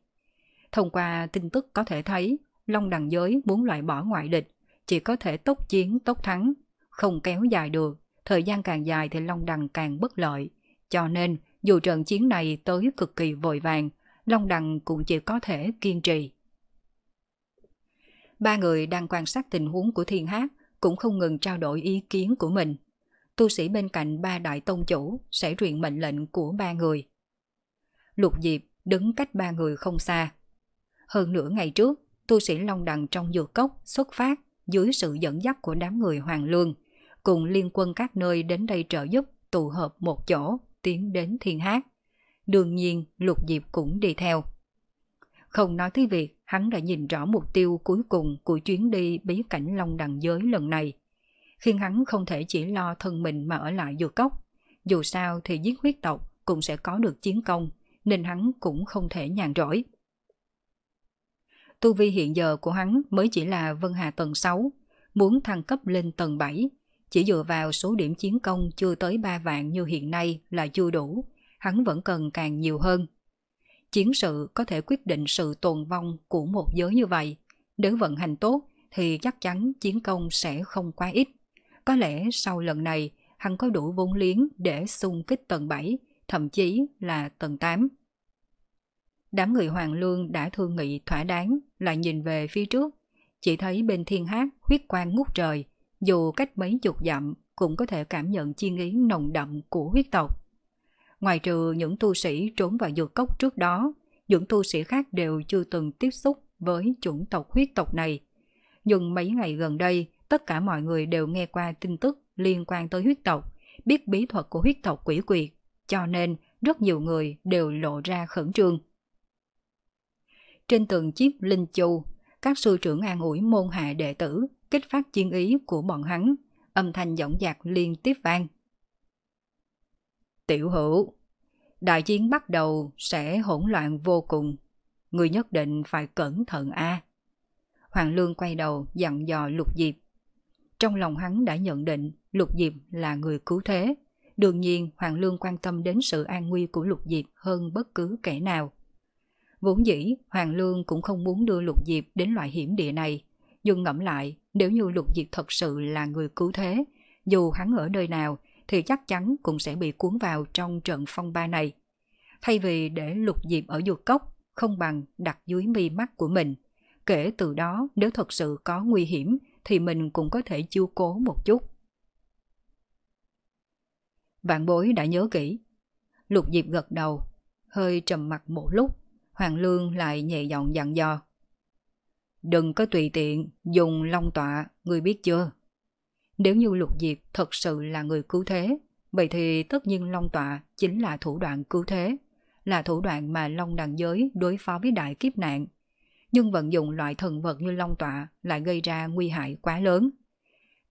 Thông qua tin tức có thể thấy, Long Đằng Giới muốn loại bỏ ngoại địch, chỉ có thể tốc chiến tốc thắng, không kéo dài được, thời gian càng dài thì Long Đằng càng bất lợi. Cho nên, dù trận chiến này tới cực kỳ vội vàng, Long Đằng cũng chỉ có thể kiên trì. Ba người đang quan sát tình huống của thiên hát cũng không ngừng trao đổi ý kiến của mình tu sĩ bên cạnh ba đại tông chủ sẽ truyền mệnh lệnh của ba người. Lục Diệp đứng cách ba người không xa. Hơn nửa ngày trước, tu sĩ Long Đằng trong dược cốc xuất phát dưới sự dẫn dắt của đám người Hoàng Lương, cùng liên quân các nơi đến đây trợ giúp tụ hợp một chỗ, tiến đến thiên hát. Đương nhiên, Lục Diệp cũng đi theo. Không nói tới việc, hắn đã nhìn rõ mục tiêu cuối cùng của chuyến đi bí cảnh Long Đằng Giới lần này – khiến hắn không thể chỉ lo thân mình mà ở lại dược cốc. Dù sao thì giết huyết tộc cũng sẽ có được chiến công, nên hắn cũng không thể nhàn rỗi. Tu vi hiện giờ của hắn mới chỉ là Vân Hà tầng 6, muốn thăng cấp lên tầng 7, chỉ dựa vào số điểm chiến công chưa tới 3 vạn như hiện nay là chưa đủ, hắn vẫn cần càng nhiều hơn. Chiến sự có thể quyết định sự tồn vong của một giới như vậy, nếu vận hành tốt thì chắc chắn chiến công sẽ không quá ít. Có lẽ sau lần này, hắn có đủ vốn liếng để xung kích tầng 7, thậm chí là tầng 8. Đám người Hoàng Lương đã thương nghị thỏa đáng, lại nhìn về phía trước. Chỉ thấy bên thiên hát huyết quang ngút trời, dù cách mấy chục dặm cũng có thể cảm nhận chi ý nồng đậm của huyết tộc. Ngoài trừ những tu sĩ trốn vào dược cốc trước đó, những tu sĩ khác đều chưa từng tiếp xúc với chủng tộc huyết tộc này. Nhưng mấy ngày gần đây, tất cả mọi người đều nghe qua tin tức liên quan tới huyết tộc, biết bí thuật của huyết tộc quỷ quyệt, cho nên rất nhiều người đều lộ ra khẩn trương. Trên tường chiếc linh chu, các sư trưởng an ủi môn hạ đệ tử, kích phát chiên ý của bọn hắn, âm thanh dõng dạc liên tiếp vang. Tiểu hữu, đại chiến bắt đầu sẽ hỗn loạn vô cùng. Người nhất định phải cẩn thận a. À. Hoàng Lương quay đầu dặn dò lục diệp. Trong lòng hắn đã nhận định Lục Diệp là người cứu thế. Đương nhiên Hoàng Lương quan tâm đến sự an nguy của Lục Diệp hơn bất cứ kẻ nào. Vốn dĩ Hoàng Lương cũng không muốn đưa Lục Diệp đến loại hiểm địa này. Nhưng ngẫm lại, nếu như Lục Diệp thật sự là người cứu thế, dù hắn ở nơi nào thì chắc chắn cũng sẽ bị cuốn vào trong trận phong ba này. Thay vì để Lục Diệp ở dược cốc, không bằng đặt dưới mi mắt của mình. Kể từ đó nếu thật sự có nguy hiểm thì mình cũng có thể chiêu cố một chút. Vạn bối đã nhớ kỹ. Lục Diệp gật đầu, hơi trầm mặt một lúc, Hoàng Lương lại nhẹ giọng dặn dò. Đừng có tùy tiện dùng long tọa, người biết chưa? Nếu như Lục Diệp thật sự là người cứu thế, vậy thì tất nhiên long tọa chính là thủ đoạn cứu thế, là thủ đoạn mà long đằng giới đối phó với đại kiếp nạn nhưng vận dụng loại thần vật như long tọa lại gây ra nguy hại quá lớn.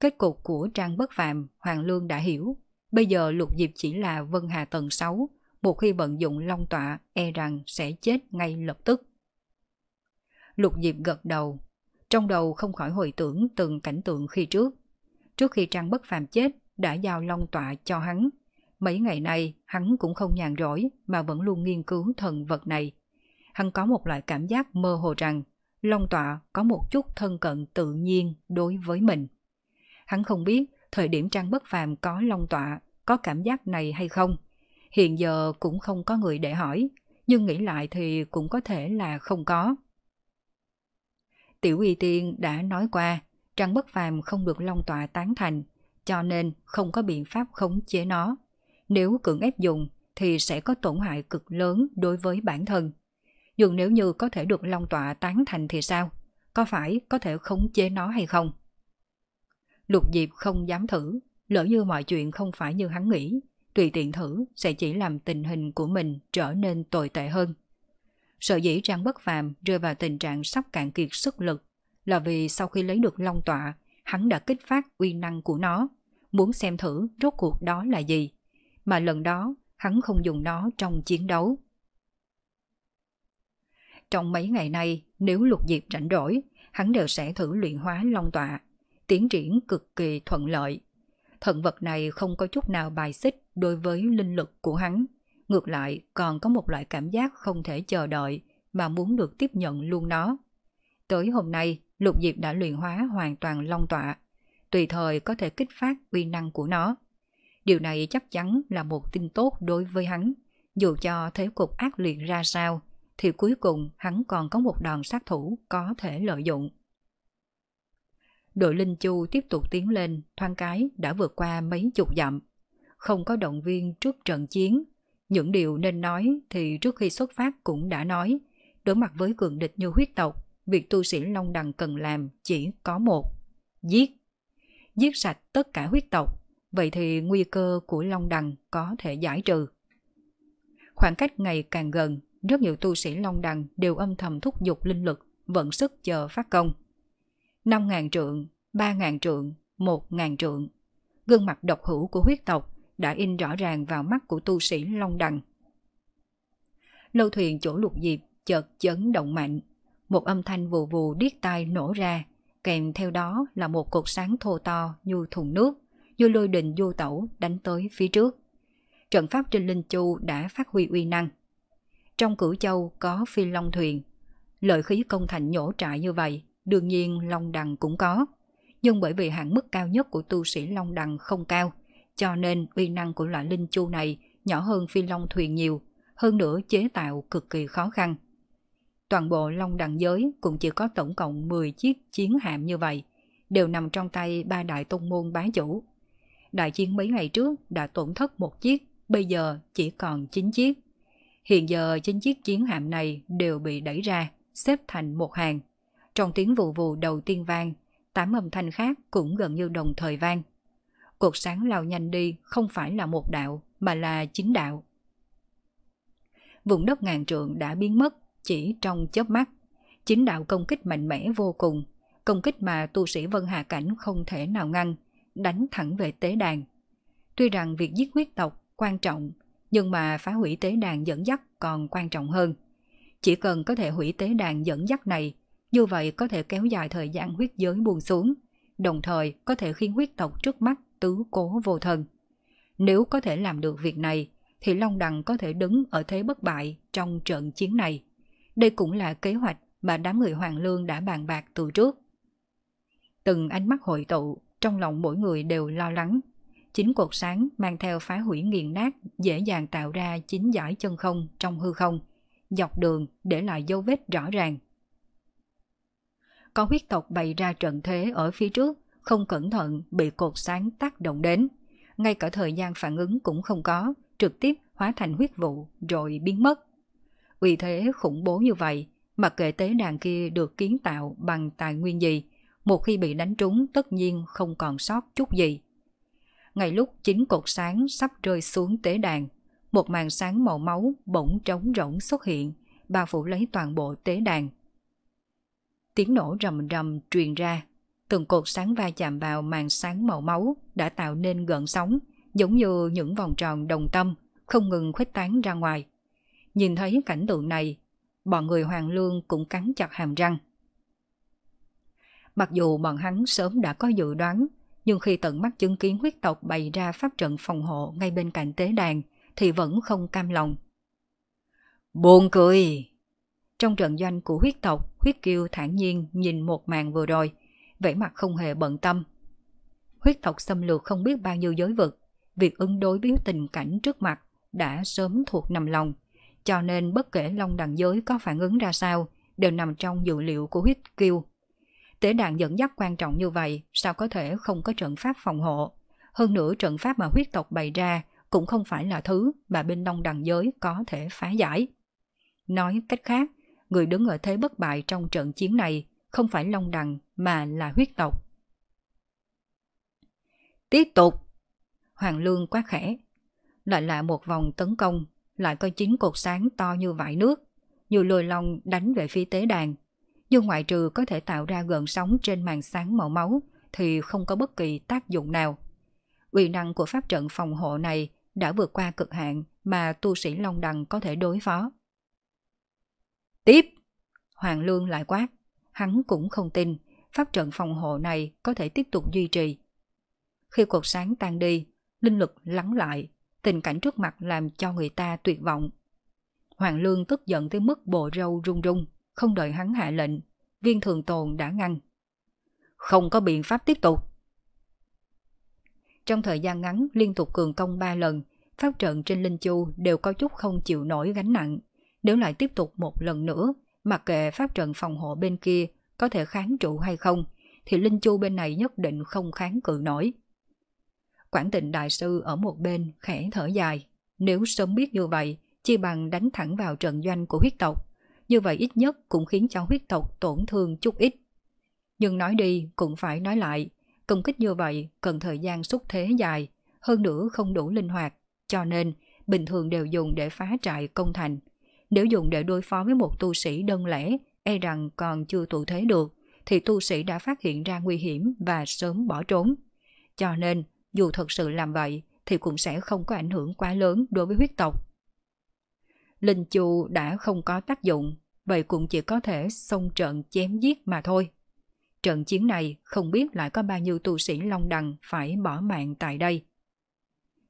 Kết cục của Trang Bất Phàm, Hoàng Lương đã hiểu. Bây giờ lục diệp chỉ là Vân Hà tầng 6, một khi vận dụng long tọa e rằng sẽ chết ngay lập tức. Lục diệp gật đầu, trong đầu không khỏi hồi tưởng từng cảnh tượng khi trước. Trước khi Trang Bất Phàm chết, đã giao long tọa cho hắn. Mấy ngày nay, hắn cũng không nhàn rỗi mà vẫn luôn nghiên cứu thần vật này hắn có một loại cảm giác mơ hồ rằng Long Tọa có một chút thân cận tự nhiên đối với mình. Hắn không biết thời điểm Trang Bất Phàm có Long Tọa có cảm giác này hay không. Hiện giờ cũng không có người để hỏi, nhưng nghĩ lại thì cũng có thể là không có. Tiểu Y Tiên đã nói qua, Trang Bất Phàm không được Long Tọa tán thành, cho nên không có biện pháp khống chế nó. Nếu cưỡng ép dùng thì sẽ có tổn hại cực lớn đối với bản thân nhưng nếu như có thể được Long Tọa tán thành thì sao? Có phải có thể khống chế nó hay không? Lục Diệp không dám thử, lỡ như mọi chuyện không phải như hắn nghĩ, tùy tiện thử sẽ chỉ làm tình hình của mình trở nên tồi tệ hơn. sợ dĩ Trang Bất Phàm rơi vào tình trạng sắp cạn kiệt sức lực là vì sau khi lấy được Long Tọa, hắn đã kích phát uy năng của nó, muốn xem thử rốt cuộc đó là gì. Mà lần đó, hắn không dùng nó trong chiến đấu, trong mấy ngày nay, nếu lục diệp rảnh rỗi, hắn đều sẽ thử luyện hóa long tọa. Tiến triển cực kỳ thuận lợi. Thần vật này không có chút nào bài xích đối với linh lực của hắn. Ngược lại, còn có một loại cảm giác không thể chờ đợi mà muốn được tiếp nhận luôn nó. Tới hôm nay, Lục Diệp đã luyện hóa hoàn toàn long tọa, tùy thời có thể kích phát uy năng của nó. Điều này chắc chắn là một tin tốt đối với hắn, dù cho thế cục ác liệt ra sao, thì cuối cùng hắn còn có một đòn sát thủ có thể lợi dụng. Đội Linh Chu tiếp tục tiến lên, thoáng cái đã vượt qua mấy chục dặm. Không có động viên trước trận chiến. Những điều nên nói thì trước khi xuất phát cũng đã nói. Đối mặt với cường địch như huyết tộc, việc tu sĩ Long Đằng cần làm chỉ có một. Giết. Giết sạch tất cả huyết tộc. Vậy thì nguy cơ của Long Đằng có thể giải trừ. Khoảng cách ngày càng gần, rất nhiều tu sĩ Long Đằng đều âm thầm thúc giục linh lực, vận sức chờ phát công. 5.000 trượng, 3.000 trượng, 1.000 trượng. Gương mặt độc hữu của huyết tộc đã in rõ ràng vào mắt của tu sĩ Long Đằng. Lâu thuyền chỗ lục diệp chợt chấn động mạnh. Một âm thanh vù vù điếc tai nổ ra, kèm theo đó là một cột sáng thô to như thùng nước, như lôi đình vô tẩu đánh tới phía trước. Trận pháp trên Linh Chu đã phát huy uy năng. Trong cửu châu có phi long thuyền. Lợi khí công thành nhổ trại như vậy, đương nhiên long đằng cũng có. Nhưng bởi vì hạn mức cao nhất của tu sĩ long đằng không cao, cho nên uy năng của loại linh chu này nhỏ hơn phi long thuyền nhiều, hơn nữa chế tạo cực kỳ khó khăn. Toàn bộ long đằng giới cũng chỉ có tổng cộng 10 chiếc chiến hạm như vậy, đều nằm trong tay ba đại tôn môn bá chủ. Đại chiến mấy ngày trước đã tổn thất một chiếc, bây giờ chỉ còn 9 chiếc. Hiện giờ trên chiếc chiến hạm này đều bị đẩy ra, xếp thành một hàng. Trong tiếng vụ vụ đầu tiên vang, tám âm thanh khác cũng gần như đồng thời vang. cuộc sáng lao nhanh đi không phải là một đạo, mà là chính đạo. Vùng đất ngàn trượng đã biến mất chỉ trong chớp mắt. Chính đạo công kích mạnh mẽ vô cùng, công kích mà tu sĩ Vân Hà Cảnh không thể nào ngăn, đánh thẳng về tế đàn. Tuy rằng việc giết huyết tộc quan trọng nhưng mà phá hủy tế đàn dẫn dắt còn quan trọng hơn. Chỉ cần có thể hủy tế đàn dẫn dắt này, như vậy có thể kéo dài thời gian huyết giới buông xuống, đồng thời có thể khiến huyết tộc trước mắt tứ cố vô thần. Nếu có thể làm được việc này, thì Long Đằng có thể đứng ở thế bất bại trong trận chiến này. Đây cũng là kế hoạch mà đám người Hoàng Lương đã bàn bạc từ trước. Từng ánh mắt hội tụ, trong lòng mỗi người đều lo lắng, Chính cột sáng mang theo phá hủy nghiền nát dễ dàng tạo ra chín dải chân không trong hư không, dọc đường để lại dấu vết rõ ràng. Có huyết tộc bày ra trận thế ở phía trước, không cẩn thận bị cột sáng tác động đến. Ngay cả thời gian phản ứng cũng không có, trực tiếp hóa thành huyết vụ rồi biến mất. Vì thế khủng bố như vậy, mặc kệ tế đàn kia được kiến tạo bằng tài nguyên gì, một khi bị đánh trúng tất nhiên không còn sót chút gì. Ngay lúc chính cột sáng sắp rơi xuống tế đàn, một màn sáng màu máu bỗng trống rỗng xuất hiện, bao phủ lấy toàn bộ tế đàn. Tiếng nổ rầm rầm truyền ra, từng cột sáng va chạm vào màn sáng màu máu đã tạo nên gợn sóng, giống như những vòng tròn đồng tâm, không ngừng khuếch tán ra ngoài. Nhìn thấy cảnh tượng này, bọn người Hoàng Lương cũng cắn chặt hàm răng. Mặc dù bọn hắn sớm đã có dự đoán nhưng khi tận mắt chứng kiến huyết tộc bày ra pháp trận phòng hộ ngay bên cạnh tế đàn, thì vẫn không cam lòng. Buồn cười! Trong trận doanh của huyết tộc, huyết kiêu thản nhiên nhìn một màn vừa rồi, vẻ mặt không hề bận tâm. Huyết tộc xâm lược không biết bao nhiêu giới vực, việc ứng đối với tình cảnh trước mặt đã sớm thuộc nằm lòng, cho nên bất kể Long đẳng giới có phản ứng ra sao, đều nằm trong dự liệu của huyết kiêu Tế đàn dẫn dắt quan trọng như vậy sao có thể không có trận pháp phòng hộ. Hơn nữa trận pháp mà huyết tộc bày ra cũng không phải là thứ mà bên long đằng giới có thể phá giải. Nói cách khác, người đứng ở thế bất bại trong trận chiến này không phải long đằng mà là huyết tộc. Tiếp tục! Hoàng Lương quá khẽ. Lại là một vòng tấn công, lại có chính cột sáng to như vải nước. Nhiều lôi long đánh về phía tế đàn nhưng ngoại trừ có thể tạo ra gợn sóng trên màn sáng màu máu thì không có bất kỳ tác dụng nào. Uy năng của pháp trận phòng hộ này đã vượt qua cực hạn mà tu sĩ Long Đằng có thể đối phó. Tiếp! Hoàng Lương lại quát. Hắn cũng không tin pháp trận phòng hộ này có thể tiếp tục duy trì. Khi cột sáng tan đi, linh lực lắng lại, tình cảnh trước mặt làm cho người ta tuyệt vọng. Hoàng Lương tức giận tới mức bộ râu rung rung. Không đợi hắn hạ lệnh, viên thường tồn đã ngăn. Không có biện pháp tiếp tục. Trong thời gian ngắn liên tục cường công 3 lần, pháp trận trên Linh Chu đều có chút không chịu nổi gánh nặng. Nếu lại tiếp tục một lần nữa, mặc kệ pháp trận phòng hộ bên kia có thể kháng trụ hay không, thì Linh Chu bên này nhất định không kháng cự nổi. Quảng tịnh đại sư ở một bên khẽ thở dài. Nếu sớm biết như vậy, chi bằng đánh thẳng vào trận doanh của huyết tộc như vậy ít nhất cũng khiến cho huyết tộc tổn thương chút ít. Nhưng nói đi cũng phải nói lại, công kích như vậy cần thời gian xúc thế dài, hơn nữa không đủ linh hoạt, cho nên bình thường đều dùng để phá trại công thành. Nếu dùng để đối phó với một tu sĩ đơn lẻ, e rằng còn chưa tụ thế được, thì tu sĩ đã phát hiện ra nguy hiểm và sớm bỏ trốn. Cho nên, dù thật sự làm vậy, thì cũng sẽ không có ảnh hưởng quá lớn đối với huyết tộc linh chu đã không có tác dụng, vậy cũng chỉ có thể xông trận chém giết mà thôi. Trận chiến này không biết lại có bao nhiêu tu sĩ Long Đằng phải bỏ mạng tại đây.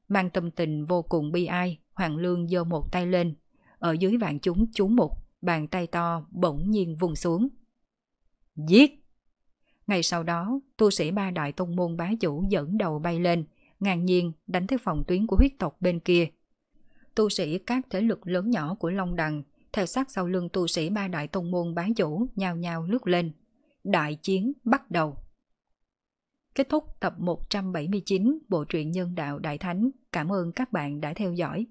Mang tâm tình vô cùng bi ai, Hoàng Lương giơ một tay lên. Ở dưới vạn chúng chú mục, bàn tay to bỗng nhiên vùng xuống. Giết! Ngày sau đó, tu sĩ ba đại tông môn bá chủ dẫn đầu bay lên, ngang nhiên đánh tới phòng tuyến của huyết tộc bên kia, tu sĩ các thế lực lớn nhỏ của Long Đằng, theo sát sau lưng tu sĩ ba đại tông môn bá chủ nhào nhào lướt lên. Đại chiến bắt đầu. Kết thúc tập 179 Bộ truyện Nhân Đạo Đại Thánh. Cảm ơn các bạn đã theo dõi.